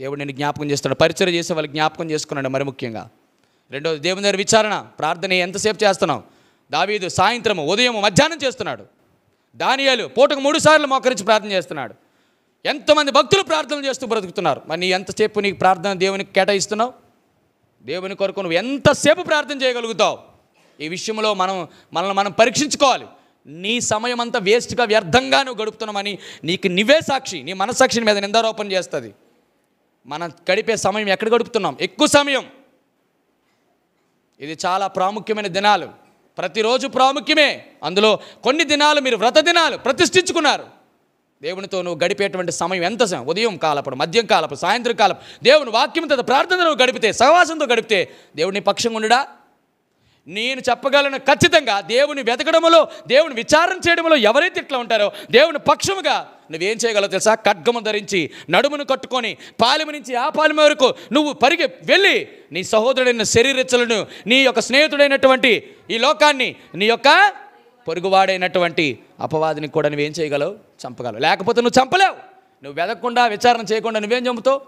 దేవుడు నేను జ్ఞాపకం చేస్తున్నాడు పరిచయం చేసే వాళ్ళు జ్ఞాపకం చేసుకున్నాడు మరి ముఖ్యంగా రెండోది దేవుని దగ్గర విచారణ ప్రార్థన ఎంతసేపు చేస్తున్నావు దావీదు సాయంత్రము ఉదయం మధ్యాహ్నం చేస్తున్నాడు దానియాలు పూటకు మూడు సార్లు మోకరించి ప్రార్థన చేస్తున్నాడు ఎంతమంది భక్తులు ప్రార్థన చేస్తూ బ్రతుకుతున్నారు మరి నీ ఎంతసేపు నీకు ప్రార్థన దేవునికి కేటాయిస్తున్నావు దేవుని కొరకు నువ్వు ఎంతసేపు ప్రార్థన చేయగలుగుతావు ఈ విషయంలో మనం మనల్ని మనం పరీక్షించుకోవాలి నీ సమయం అంతా వేస్ట్గా వ్యర్థంగా నువ్వు గడుపుతున్నామని నీకు నివే సాక్షి నీ మనస్సాక్షిని మీద నిందారోపణ చేస్తుంది మనం గడిపే సమయం ఎక్కడ గడుపుతున్నాం ఎక్కువ సమయం ఇది చాలా ప్రాముఖ్యమైన దినాలు ప్రతిరోజు ప్రాముఖ్యమే అందులో కొన్ని దినాలు మీరు వ్రత దినాలు ప్రతిష్ఠించుకున్నారు దేవునితో నువ్వు గడిపేటువంటి సమయం ఎంత ఉదయం కాలపుడు మద్యం కాలపు సాయంత్రం కాలపు దేవుని వాక్యంతో ప్రార్థన నువ్వు గడిపితే సహవాసంతో గడిపితే దేవుని పక్షం ఉండడా నేను చెప్పగలను ఖచ్చితంగా దేవుని వెతకడములో దేవుని విచారణ చేయడంలో ఎవరైతే ఇట్లా ఉంటారో దేవుని పక్షముగా నువ్వేం చేయగలవు తెలుసా ఖడ్గము ధరించి నడుమును కట్టుకొని పాలిమ నుంచి ఆ పాలిమ వరకు నువ్వు పరిగి వెళ్ళి నీ సహోదరుడైన శరీరెచ్చలను నీ యొక్క స్నేహితుడైనటువంటి ఈ లోకాన్ని నీ యొక్క పొరుగువాడైనటువంటి అపవాదిని కూడా నువ్వేం చేయగలవు చంపగలవు లేకపోతే నువ్వు చంపలేవు నువ్వు వెదకుండా విచారణ చేయకుండా నువ్వేం చంపుతావు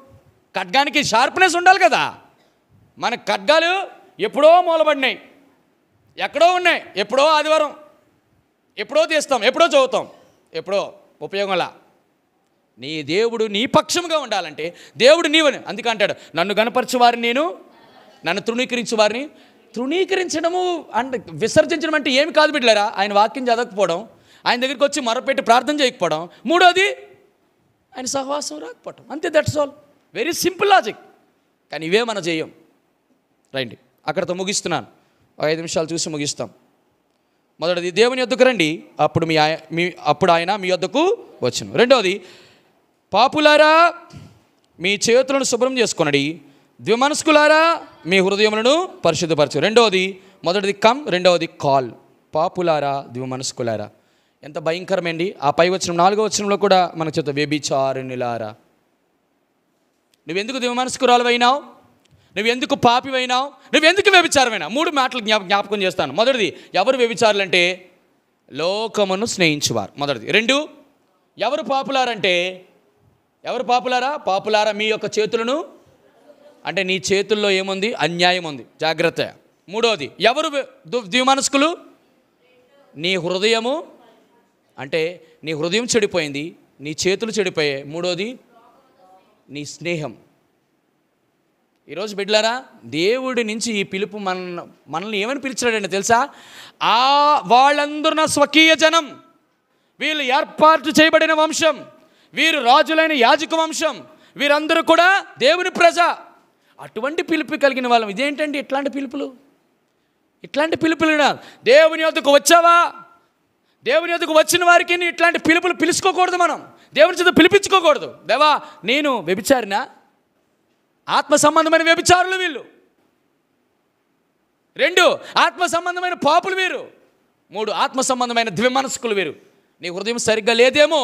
ఖడ్గానికి షార్ప్నెస్ ఉండాలి కదా మన ఖడ్గాలు ఎప్పుడో మూలబడినాయి ఎక్కడో ఉన్నాయి ఎప్పుడో ఆదివారం ఎప్పుడో తీస్తాం ఎప్పుడో చదువుతాం ఎప్పుడో ఉపయోగంలా నీ దేవుడు నీ పక్షంగా ఉండాలంటే దేవుడు నీవని అందుకే అంటాడు నన్ను గనపరచు నేను నన్ను తృణీకరించు వారిని తృణీకరించడము అంటే విసర్జించడం అంటే ఏమి కాదు బిడ్డలారా ఆయన వాక్యం చదవకపోవడం ఆయన దగ్గరికి వచ్చి మరపెట్టి ప్రార్థన చేయకపోవడం మూడోది ఆయన సహవాసం రాకపోవటం అంతే that's all very simple logic కానీ ఇవే మనం చేయం రైండి అక్కడతో ముగిస్తున్నాను ఒక ఐదు నిమిషాలు చూసి ముగిస్తాం మొదటిది దేవుని వద్దకు రండి అప్పుడు మీ మీ అప్పుడు ఆయన మీ వద్దకు వచ్చును రెండవది పాపులారా మీ చేతులను శుభ్రం చేసుకునడి ద్విమనస్కులారా మీ హృదయములను పరిశుద్ధపరచు రెండవది మొదటిది కమ్ రెండవది కాల్ పాపులారా ద్విమనస్కులారా ఎంత భయంకరమండి ఆ పై వచ్చిన నాలుగో వచ్చినంలో కూడా మనకు చెప్తా వ్యభిచారునిలారా నువ్వెందుకు ద్విమనస్కురాలు అయినావు నువ్వు ఎందుకు పాపివైనావు ఎందుకు వ్యభిచారమైనా మూడు మాటలు జ్ఞాప జ్ఞాపకం చేస్తాను మొదటిది ఎవరు వ్యభిచారులు అంటే లోకమును స్నేహించువారు మొదటిది రెండు ఎవరు పాపులారంటే ఎవరు పాపులారా పాపులారా మీ యొక్క చేతులను అంటే నీ చేతుల్లో ఏముంది అన్యాయం ఉంది జాగ్రత్త మూడవది ఎవరు ద్విమనస్కులు నీ హృదయము అంటే నీ హృదయం చెడిపోయింది నీ చేతులు చెడిపోయాయి మూడోది నీ స్నేహం ఈరోజు బిడ్డలారా దేవుడి నుంచి ఈ పిలుపు మన మనల్ని ఏమని పిలిచాడండి తెలుసా ఆ వాళ్ళందరూ నా స్వకీయ జనం వీళ్ళు ఏర్పాటు చేయబడిన వంశం వీరు రాజులైన యాజక వంశం వీరందరూ కూడా దేవుని ప్రజ అటువంటి పిలుపు కలిగిన వాళ్ళం ఇదేంటండి ఇట్లాంటి పిలుపులు ఇట్లాంటి పిలుపులు దేవుని వద్దకు వచ్చావా దేవుని వద్దకు వచ్చిన వారికి ఇట్లాంటి పిలుపులు పిలుచుకోకూడదు మనం దేవుని చేత పిలిపించుకోకూడదు దేవా నేను వ్యభిచారినా ఆత్మ సంబంధమైన వ్యభిచారులు వీళ్ళు రెండు ఆత్మ సంబంధమైన పాపులు వీరు మూడు ఆత్మ సంబంధమైన ద్విమనస్కులు వీరు నీ హృదయం సరిగ్గా లేదేమో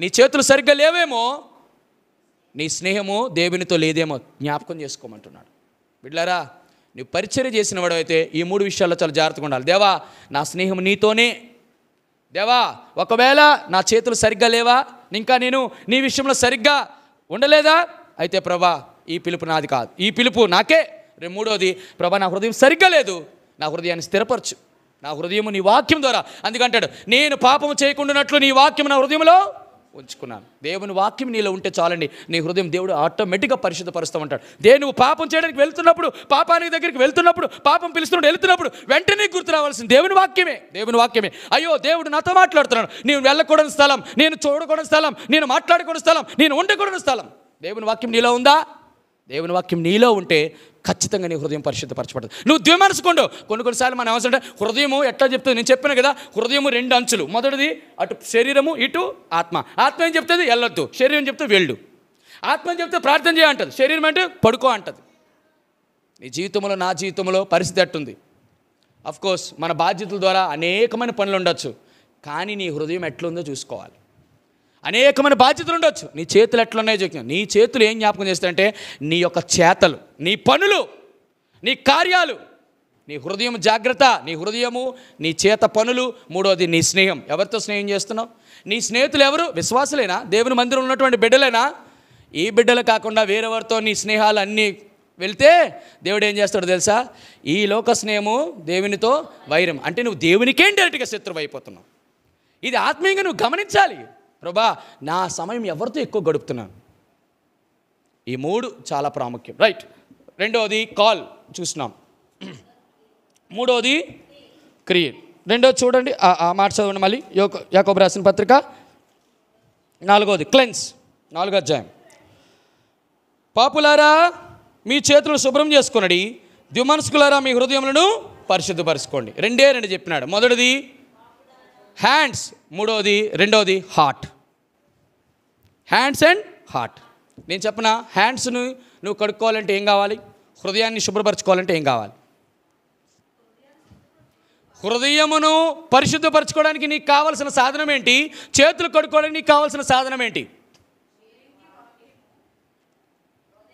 నీ చేతులు సరిగ్గా లేవేమో నీ స్నేహము దేవునితో లేదేమో జ్ఞాపకం చేసుకోమంటున్నాడు బిడ్లారా నువ్వు పరిచయం చేసిన వాడవైతే ఈ మూడు విషయాల్లో చాలా జాగ్రత్తగా ఉండాలి దేవా నా స్నేహం నీతోనే దేవా ఒకవేళ నా చేతులు సరిగ్గా లేవా ఇంకా నేను నీ విషయంలో సరిగ్గా ఉండలేదా అయితే ప్రభా ఈ పిలుపు నాది కాదు ఈ పిలుపు నాకే రేపు మూడోది ప్రభా నా హృదయం సరిగ్గా లేదు నా హృదయాన్ని స్థిరపరచు నా హృదయం నీ వాక్యం ద్వారా అందుకంటాడు నేను పాపం చేయకుండానట్లు నీ వాక్యం నా హృదయంలో ఉంచుకున్నాను దేవుని వాక్యం నీలో ఉంటే చాలండి నీ హృదయం దేవుడు ఆటోమేటిక్గా పరిశుద్ధపరుస్తూ ఉంటాడు దే నువ్వు పాపం చేయడానికి వెళ్తున్నప్పుడు పాపానికి దగ్గరికి వెళ్తున్నప్పుడు పాపం పిలుస్తున్నాడు వెళ్తున్నప్పుడు వెంటనే గుర్తు రావాల్సింది దేవుని వాక్యమే దేవుని వాక్యమే అయ్యో దేవుడు నాతో మాట్లాడుతున్నాడు నేను వెళ్ళకూడని స్థలం నేను చూడకూడని స్థలం నేను మాట్లాడకూడని స్థలం నేను ఉండకూడని స్థలం దేవుని వాక్యం నీలో ఉందా దేవుని వాక్యం నీలో ఉంటే ఖచ్చితంగా నీ హృదయం పరిశుద్ధపరచబడదు నువ్వు ద్విమనసుకుండు కొన్ని కొన్నిసార్లు మనం అవసరం హృదయము ఎట్లా చెప్తుంది నేను చెప్పాను కదా హృదయము రెండు అంచులు మొదటిది అటు శరీరము ఇటు ఆత్మ ఆత్మ ఏం చెప్తుంది వెళ్ళొద్దు శరీరం చెప్తే వెళ్ళు ఆత్మ చెప్తే ప్రార్థన చేయంటుంది శరీరం అంటే పడుకో అంటుంది నీ జీవితంలో నా జీవితంలో పరిస్థితి అట్టుంది అఫ్కోర్స్ మన బాధ్యతల ద్వారా అనేకమైన పనులు ఉండొచ్చు కానీ నీ హృదయం ఎట్లుందో చూసుకోవాలి అనేకమైన బాధ్యతలు ఉండొచ్చు నీ చేతులు ఎట్లా ఉన్నాయో జోక్యం నీ చేతులు ఏం జ్ఞాపకం చేస్తాయంటే నీ యొక్క చేతలు నీ పనులు నీ కార్యాలు నీ హృదయం జాగ్రత్త నీ హృదయము నీ చేత పనులు మూడోది నీ స్నేహం ఎవరితో స్నేహం చేస్తున్నావు నీ స్నేహితులు ఎవరు విశ్వాసులేనా దేవుని మందిరం ఉన్నటువంటి బిడ్డలేనా ఈ బిడ్డలు కాకుండా వేరెవరితో నీ స్నేహాలు అన్నీ వెళ్తే దేవుడు ఏం చేస్తాడు తెలుసా ఈ లోక స్నేహము దేవునితో వైరం అంటే నువ్వు దేవునికేం డైరెక్ట్గా శత్రువు అయిపోతున్నావు ఇది ఆత్మీయంగా నువ్వు గమనించాలి ప్రభా నా సమయం ఎవరితో ఎక్కువ గడుపుతున్నాను ఈ మూడు చాలా ప్రాముఖ్యం రైట్ రెండవది కాల్ చూసినాం మూడవది క్రియేట్ రెండోది చూడండి ఆ మాట చదవండి మళ్ళీ యోక యాకోబు రాసిన పత్రిక నాలుగోది క్లెన్స్ నాలుగో అధ్యాయం పాపులారా మీ చేతులను శుభ్రం చేసుకున్నది ద్విమనస్కులారా మీ హృదయములను పరిశుద్ధపరచుకోండి రెండే రెండు చెప్పినాడు మొదటిది హ్యాండ్స్ మూడవది రెండవది హార్ట్ హ్యాండ్స్ అండ్ హార్ట్ నేను చెప్పిన హ్యాండ్స్ను నువ్వు కడుక్కోవాలంటే ఏం కావాలి హృదయాన్ని శుభ్రపరచుకోవాలంటే ఏం కావాలి హృదయమును పరిశుద్ధపరచుకోవడానికి నీకు కావలసిన సాధనం ఏంటి చేతులు కడుక్కోవడానికి నీకు కావాల్సిన సాధనం ఏంటి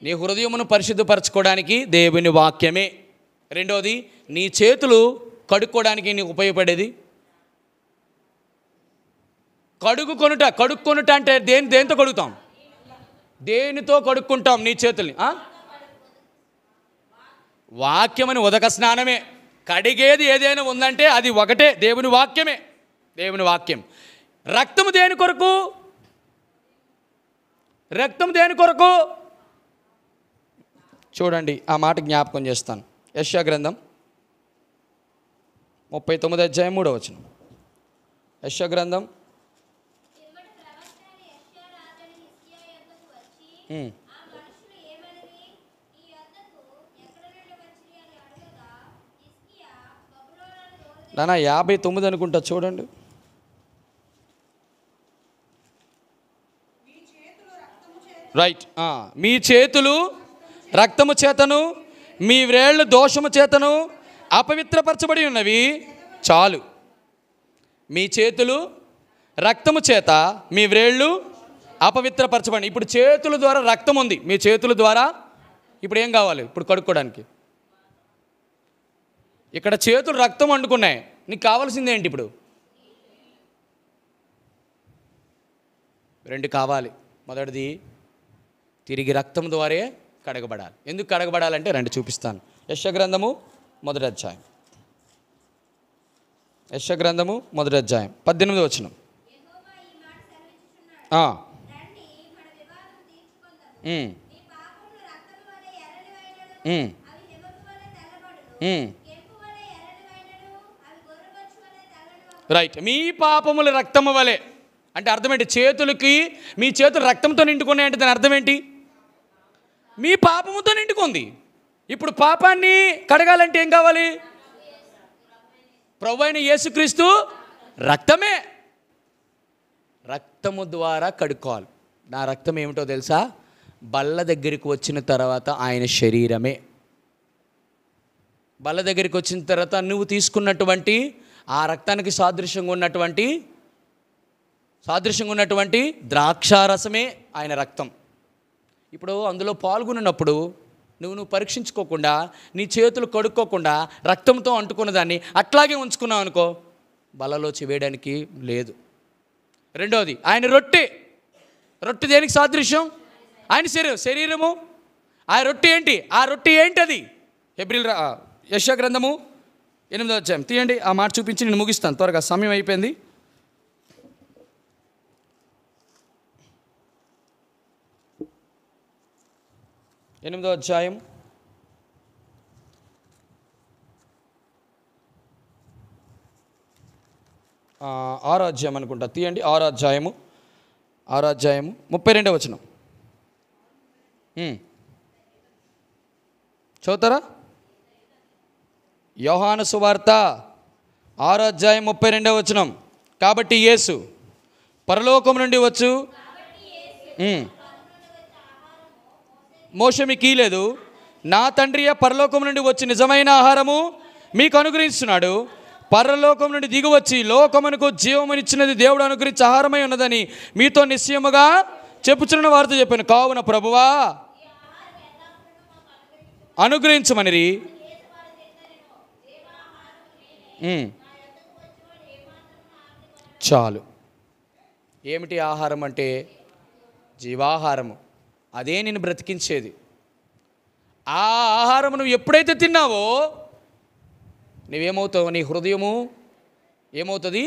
నీ హృదయమును పరిశుద్ధపరచుకోవడానికి దేవుని వాక్యమే రెండోది నీ చేతులు కడుక్కోవడానికి నీకు ఉపయోగపడేది కడుగు కొనుట కడుక్కొనుట అంటే దేని దేనితో కడుగుతాం దేనితో కడుక్కుంటాం నీ చేతుల్ని వాక్యమని ఉదక స్నానమే కడిగేది ఏదైనా ఉందంటే అది ఒకటే దేవుని వాక్యమే దేవుని వాక్యం రక్తము దేని కొరకు రక్తము దేని కొరకు చూడండి ఆ మాట జ్ఞాపకం చేస్తాను యశ్యా గ్రంథం ముప్పై తొమ్మిది అధ్యాయం మూడో వచనం యశ్వ గ్రంథం నానా యాభై తొమ్మిది అనుకుంటా చూడండి రైట్ మీ చేతులు రక్తము చేతను మీ వ్రేళ్ళు దోషము చేతను అపవిత్రపరచబడి ఉన్నవి చాలు మీ చేతులు రక్తము చేత మీ వ్రేళ్ళు అపవిత్రపరచబడి ఇప్పుడు చేతుల ద్వారా రక్తం ఉంది మీ చేతుల ద్వారా ఇప్పుడు ఏం కావాలి ఇప్పుడు కడుక్కోవడానికి ఇక్కడ చేతులు రక్తం వండుకున్నాయి నీకు కావాల్సింది ఏంటి ఇప్పుడు రెండు కావాలి మొదటిది తిరిగి రక్తం ద్వారే కడగబడాలి ఎందుకు కడగబడాలంటే రెండు చూపిస్తాను యశగ్రంథము మొదటి అధ్యాయం యశగ్రంథము మొదటి అధ్యాయం పద్దెనిమిది వచ్చిన రైట్ మీ పాపముల రక్తము వలె అంటే అర్థం ఏంటి చేతులకి మీ చేతులు రక్తంతో నిండుకున్నాయంటే దాని అర్థం ఏంటి మీ పాపముతో నిండుకుంది ఇప్పుడు పాపాన్ని కడగాలంటే ఏం కావాలి ప్రభు అయిన యేసుక్రీస్తు రక్తమే రక్తము ద్వారా కడుక్కోవాలి నా రక్తం ఏమిటో తెలుసా బల్ల దగ్గరికి వచ్చిన తర్వాత ఆయన శరీరమే బల్ల దగ్గరికి వచ్చిన తర్వాత నువ్వు తీసుకున్నటువంటి ఆ రక్తానికి సాదృశ్యంగా ఉన్నటువంటి సాదృశ్యంగా ఉన్నటువంటి ద్రాక్షారసమే ఆయన రక్తం ఇప్పుడు అందులో పాల్గొన్నప్పుడు నువ్వు నువ్వు పరీక్షించుకోకుండా నీ చేతులు కడుక్కోకుండా రక్తంతో అంటుకున్న దాన్ని అట్లాగే ఉంచుకున్నావు అనుకో బలలో చెవేయడానికి లేదు రెండవది ఆయన రొట్టె రొట్టె దేనికి సాదృశ్యం ఆయన శరీరం శరీరము ఆ రొట్టె ఏంటి ఆ రొట్టె అది ఎబ్రిల్ యశ గ్రంథము ఎనిమిదో అధ్యాయం తీయండి ఆ మాట చూపించి నేను ముగిస్తాను త్వరగా సమయం అయిపోయింది ఎనిమిదో అధ్యాయం ఆరాధ్యాయం అనుకుంటా తీయండి ఆరాధ్యాయము ఆరాధ్యాయము ముప్పై రెండవ వచనం చదువుతారా యోహాను సువార్త ఆరో అధ్యాయం ముప్పై రెండో వచనం కాబట్టి యేసు పరలోకం నుండి వచ్చు మోసమి కీలేదు నా తండ్రియ పరలోకం నుండి వచ్చి నిజమైన ఆహారము మీకు అనుగ్రహిస్తున్నాడు పరలోకం నుండి దిగువచ్చి లోకమునకు జీవమునిచ్చినది దేవుడు అనుగ్రహించి ఆహారమై ఉన్నదని మీతో నిశ్చయముగా చెప్పుచున్న వారితో చెప్పాను కావున ప్రభువా అనుగ్రహించమని చాలు ఏమిటి ఆహారం అంటే జీవాహారము అదే నేను బ్రతికించేది ఆ ఆహారం నువ్వు ఎప్పుడైతే తిన్నావో నువ్వేమవుతావు నీ హృదయము ఏమవుతుంది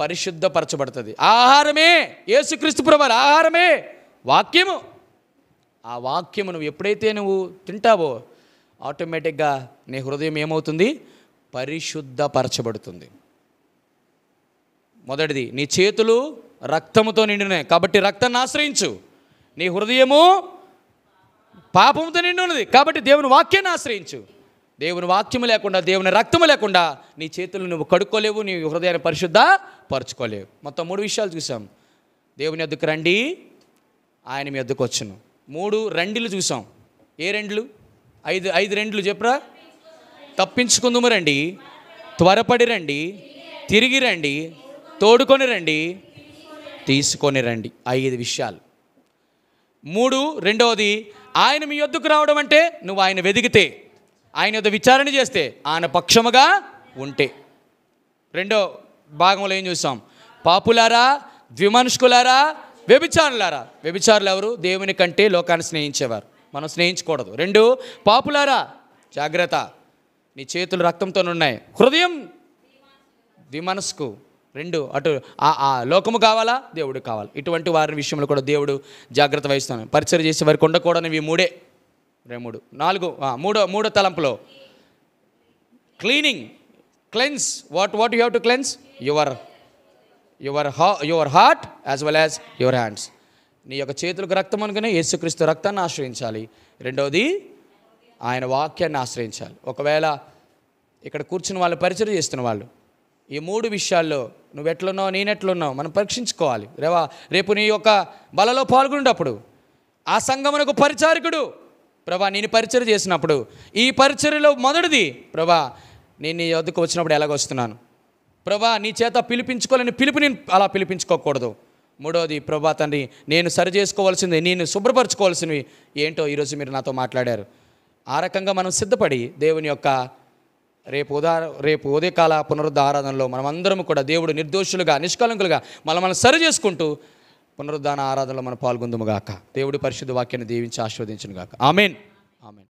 పరిశుద్ధపరచబడుతుంది ఆహారమే యేసుక్రీస్తు ప్రభావ ఆహారమే వాక్యము ఆ వాక్యము నువ్వు ఎప్పుడైతే నువ్వు తింటావో ఆటోమేటిక్గా నీ హృదయం ఏమవుతుంది పరిశుద్ధపరచబడుతుంది మొదటిది నీ చేతులు రక్తముతో నిండినాయి కాబట్టి రక్తాన్ని ఆశ్రయించు నీ హృదయము పాపంతో నిండి ఉన్నది కాబట్టి దేవుని వాక్యాన్ని ఆశ్రయించు దేవుని వాక్యము లేకుండా దేవుని రక్తము లేకుండా నీ చేతులు నువ్వు కడుక్కోలేవు నీ హృదయాన్ని పరిశుద్ధ పరచుకోలేవు మొత్తం మూడు విషయాలు చూసాం దేవుని ఎద్దుకు రండి ఆయన మీ ఎద్దుకు వచ్చును మూడు రెండిలు చూసాం ఏ రెండులు ఐదు ఐదు రెండ్లు చెప్పరా తప్పించుకుందుము రండి త్వరపడి రండి తిరిగి రండి తోడుకొని రండి తీసుకొని రండి ఐదు విషయాలు మూడు రెండవది ఆయన మీ వద్దకు రావడం అంటే నువ్వు ఆయన వెదిగితే ఆయన యొక్క విచారణ చేస్తే ఆయన పక్షముగా ఉంటే రెండో భాగంలో ఏం చూసాం పాపులారా ద్విమనుషులారా వ్యభిచారులారా వ్యభిచారులు ఎవరు దేవుని కంటే లోకాన్ని స్నేహించేవారు మనం స్నేహించకూడదు రెండు పాపులారా జాగ్రత్త నీ చేతులు రక్తంతో ఉన్నాయి హృదయం విమనస్కు రెండు అటు ఆ లోకము కావాలా దేవుడు కావాలి ఇటువంటి వారి విషయంలో కూడా దేవుడు జాగ్రత్త వహిస్తాను పరిచయం చేసే వారికి ఇవి మూడే మూడు నాలుగు మూడో మూడో తలంపులో cleaning cleanse what what you have to cleanse your your ha your heart as well as your hands నీ యొక్క చేతులకు రక్తం అనుకునే యేసుక్రీస్తు రక్తాన్ని ఆశ్రయించాలి రెండవది ఆయన వాక్యాన్ని ఆశ్రయించాలి ఒకవేళ ఇక్కడ కూర్చుని వాళ్ళు పరిచయం చేస్తున్న వాళ్ళు ఈ మూడు విషయాల్లో నువ్వు ఎట్లున్నావు నేను మనం పరీక్షించుకోవాలి రేవా రేపు నీ యొక్క బలలో పాల్గొనేటప్పుడు ఆ సంఘమునకు పరిచారకుడు ప్రభా నేను పరిచయం చేసినప్పుడు ఈ పరిచర్యలో మొదటిది ప్రభా నేను నీ వద్దకు వచ్చినప్పుడు ఎలాగొస్తున్నాను ప్రభా నీ చేత పిలిపించుకోలేని పిలుపు నేను అలా పిలిపించుకోకూడదు మూడోది ప్రభా తండ్రి నేను సరి చేసుకోవాల్సింది నేను శుభ్రపరచుకోవాల్సినవి ఏంటో ఈరోజు మీరు నాతో మాట్లాడారు ఆ రకంగా మనం సిద్ధపడి దేవుని యొక్క రేపు ఉదా రేపు ఉదయకాల పునరుద్ధారాధనలో మనమందరం కూడా దేవుడు నిర్దోషులుగా నిష్కలంకులుగా మనం మనం సరి చేసుకుంటూ పునరుద్ధాన ఆరాధనలో మనం పాల్గొందుము గాక దేవుడి పరిశుద్ధ వాక్యాన్ని దీవించి ఆస్వాదించను గాక ఆమెన్ ఆమెన్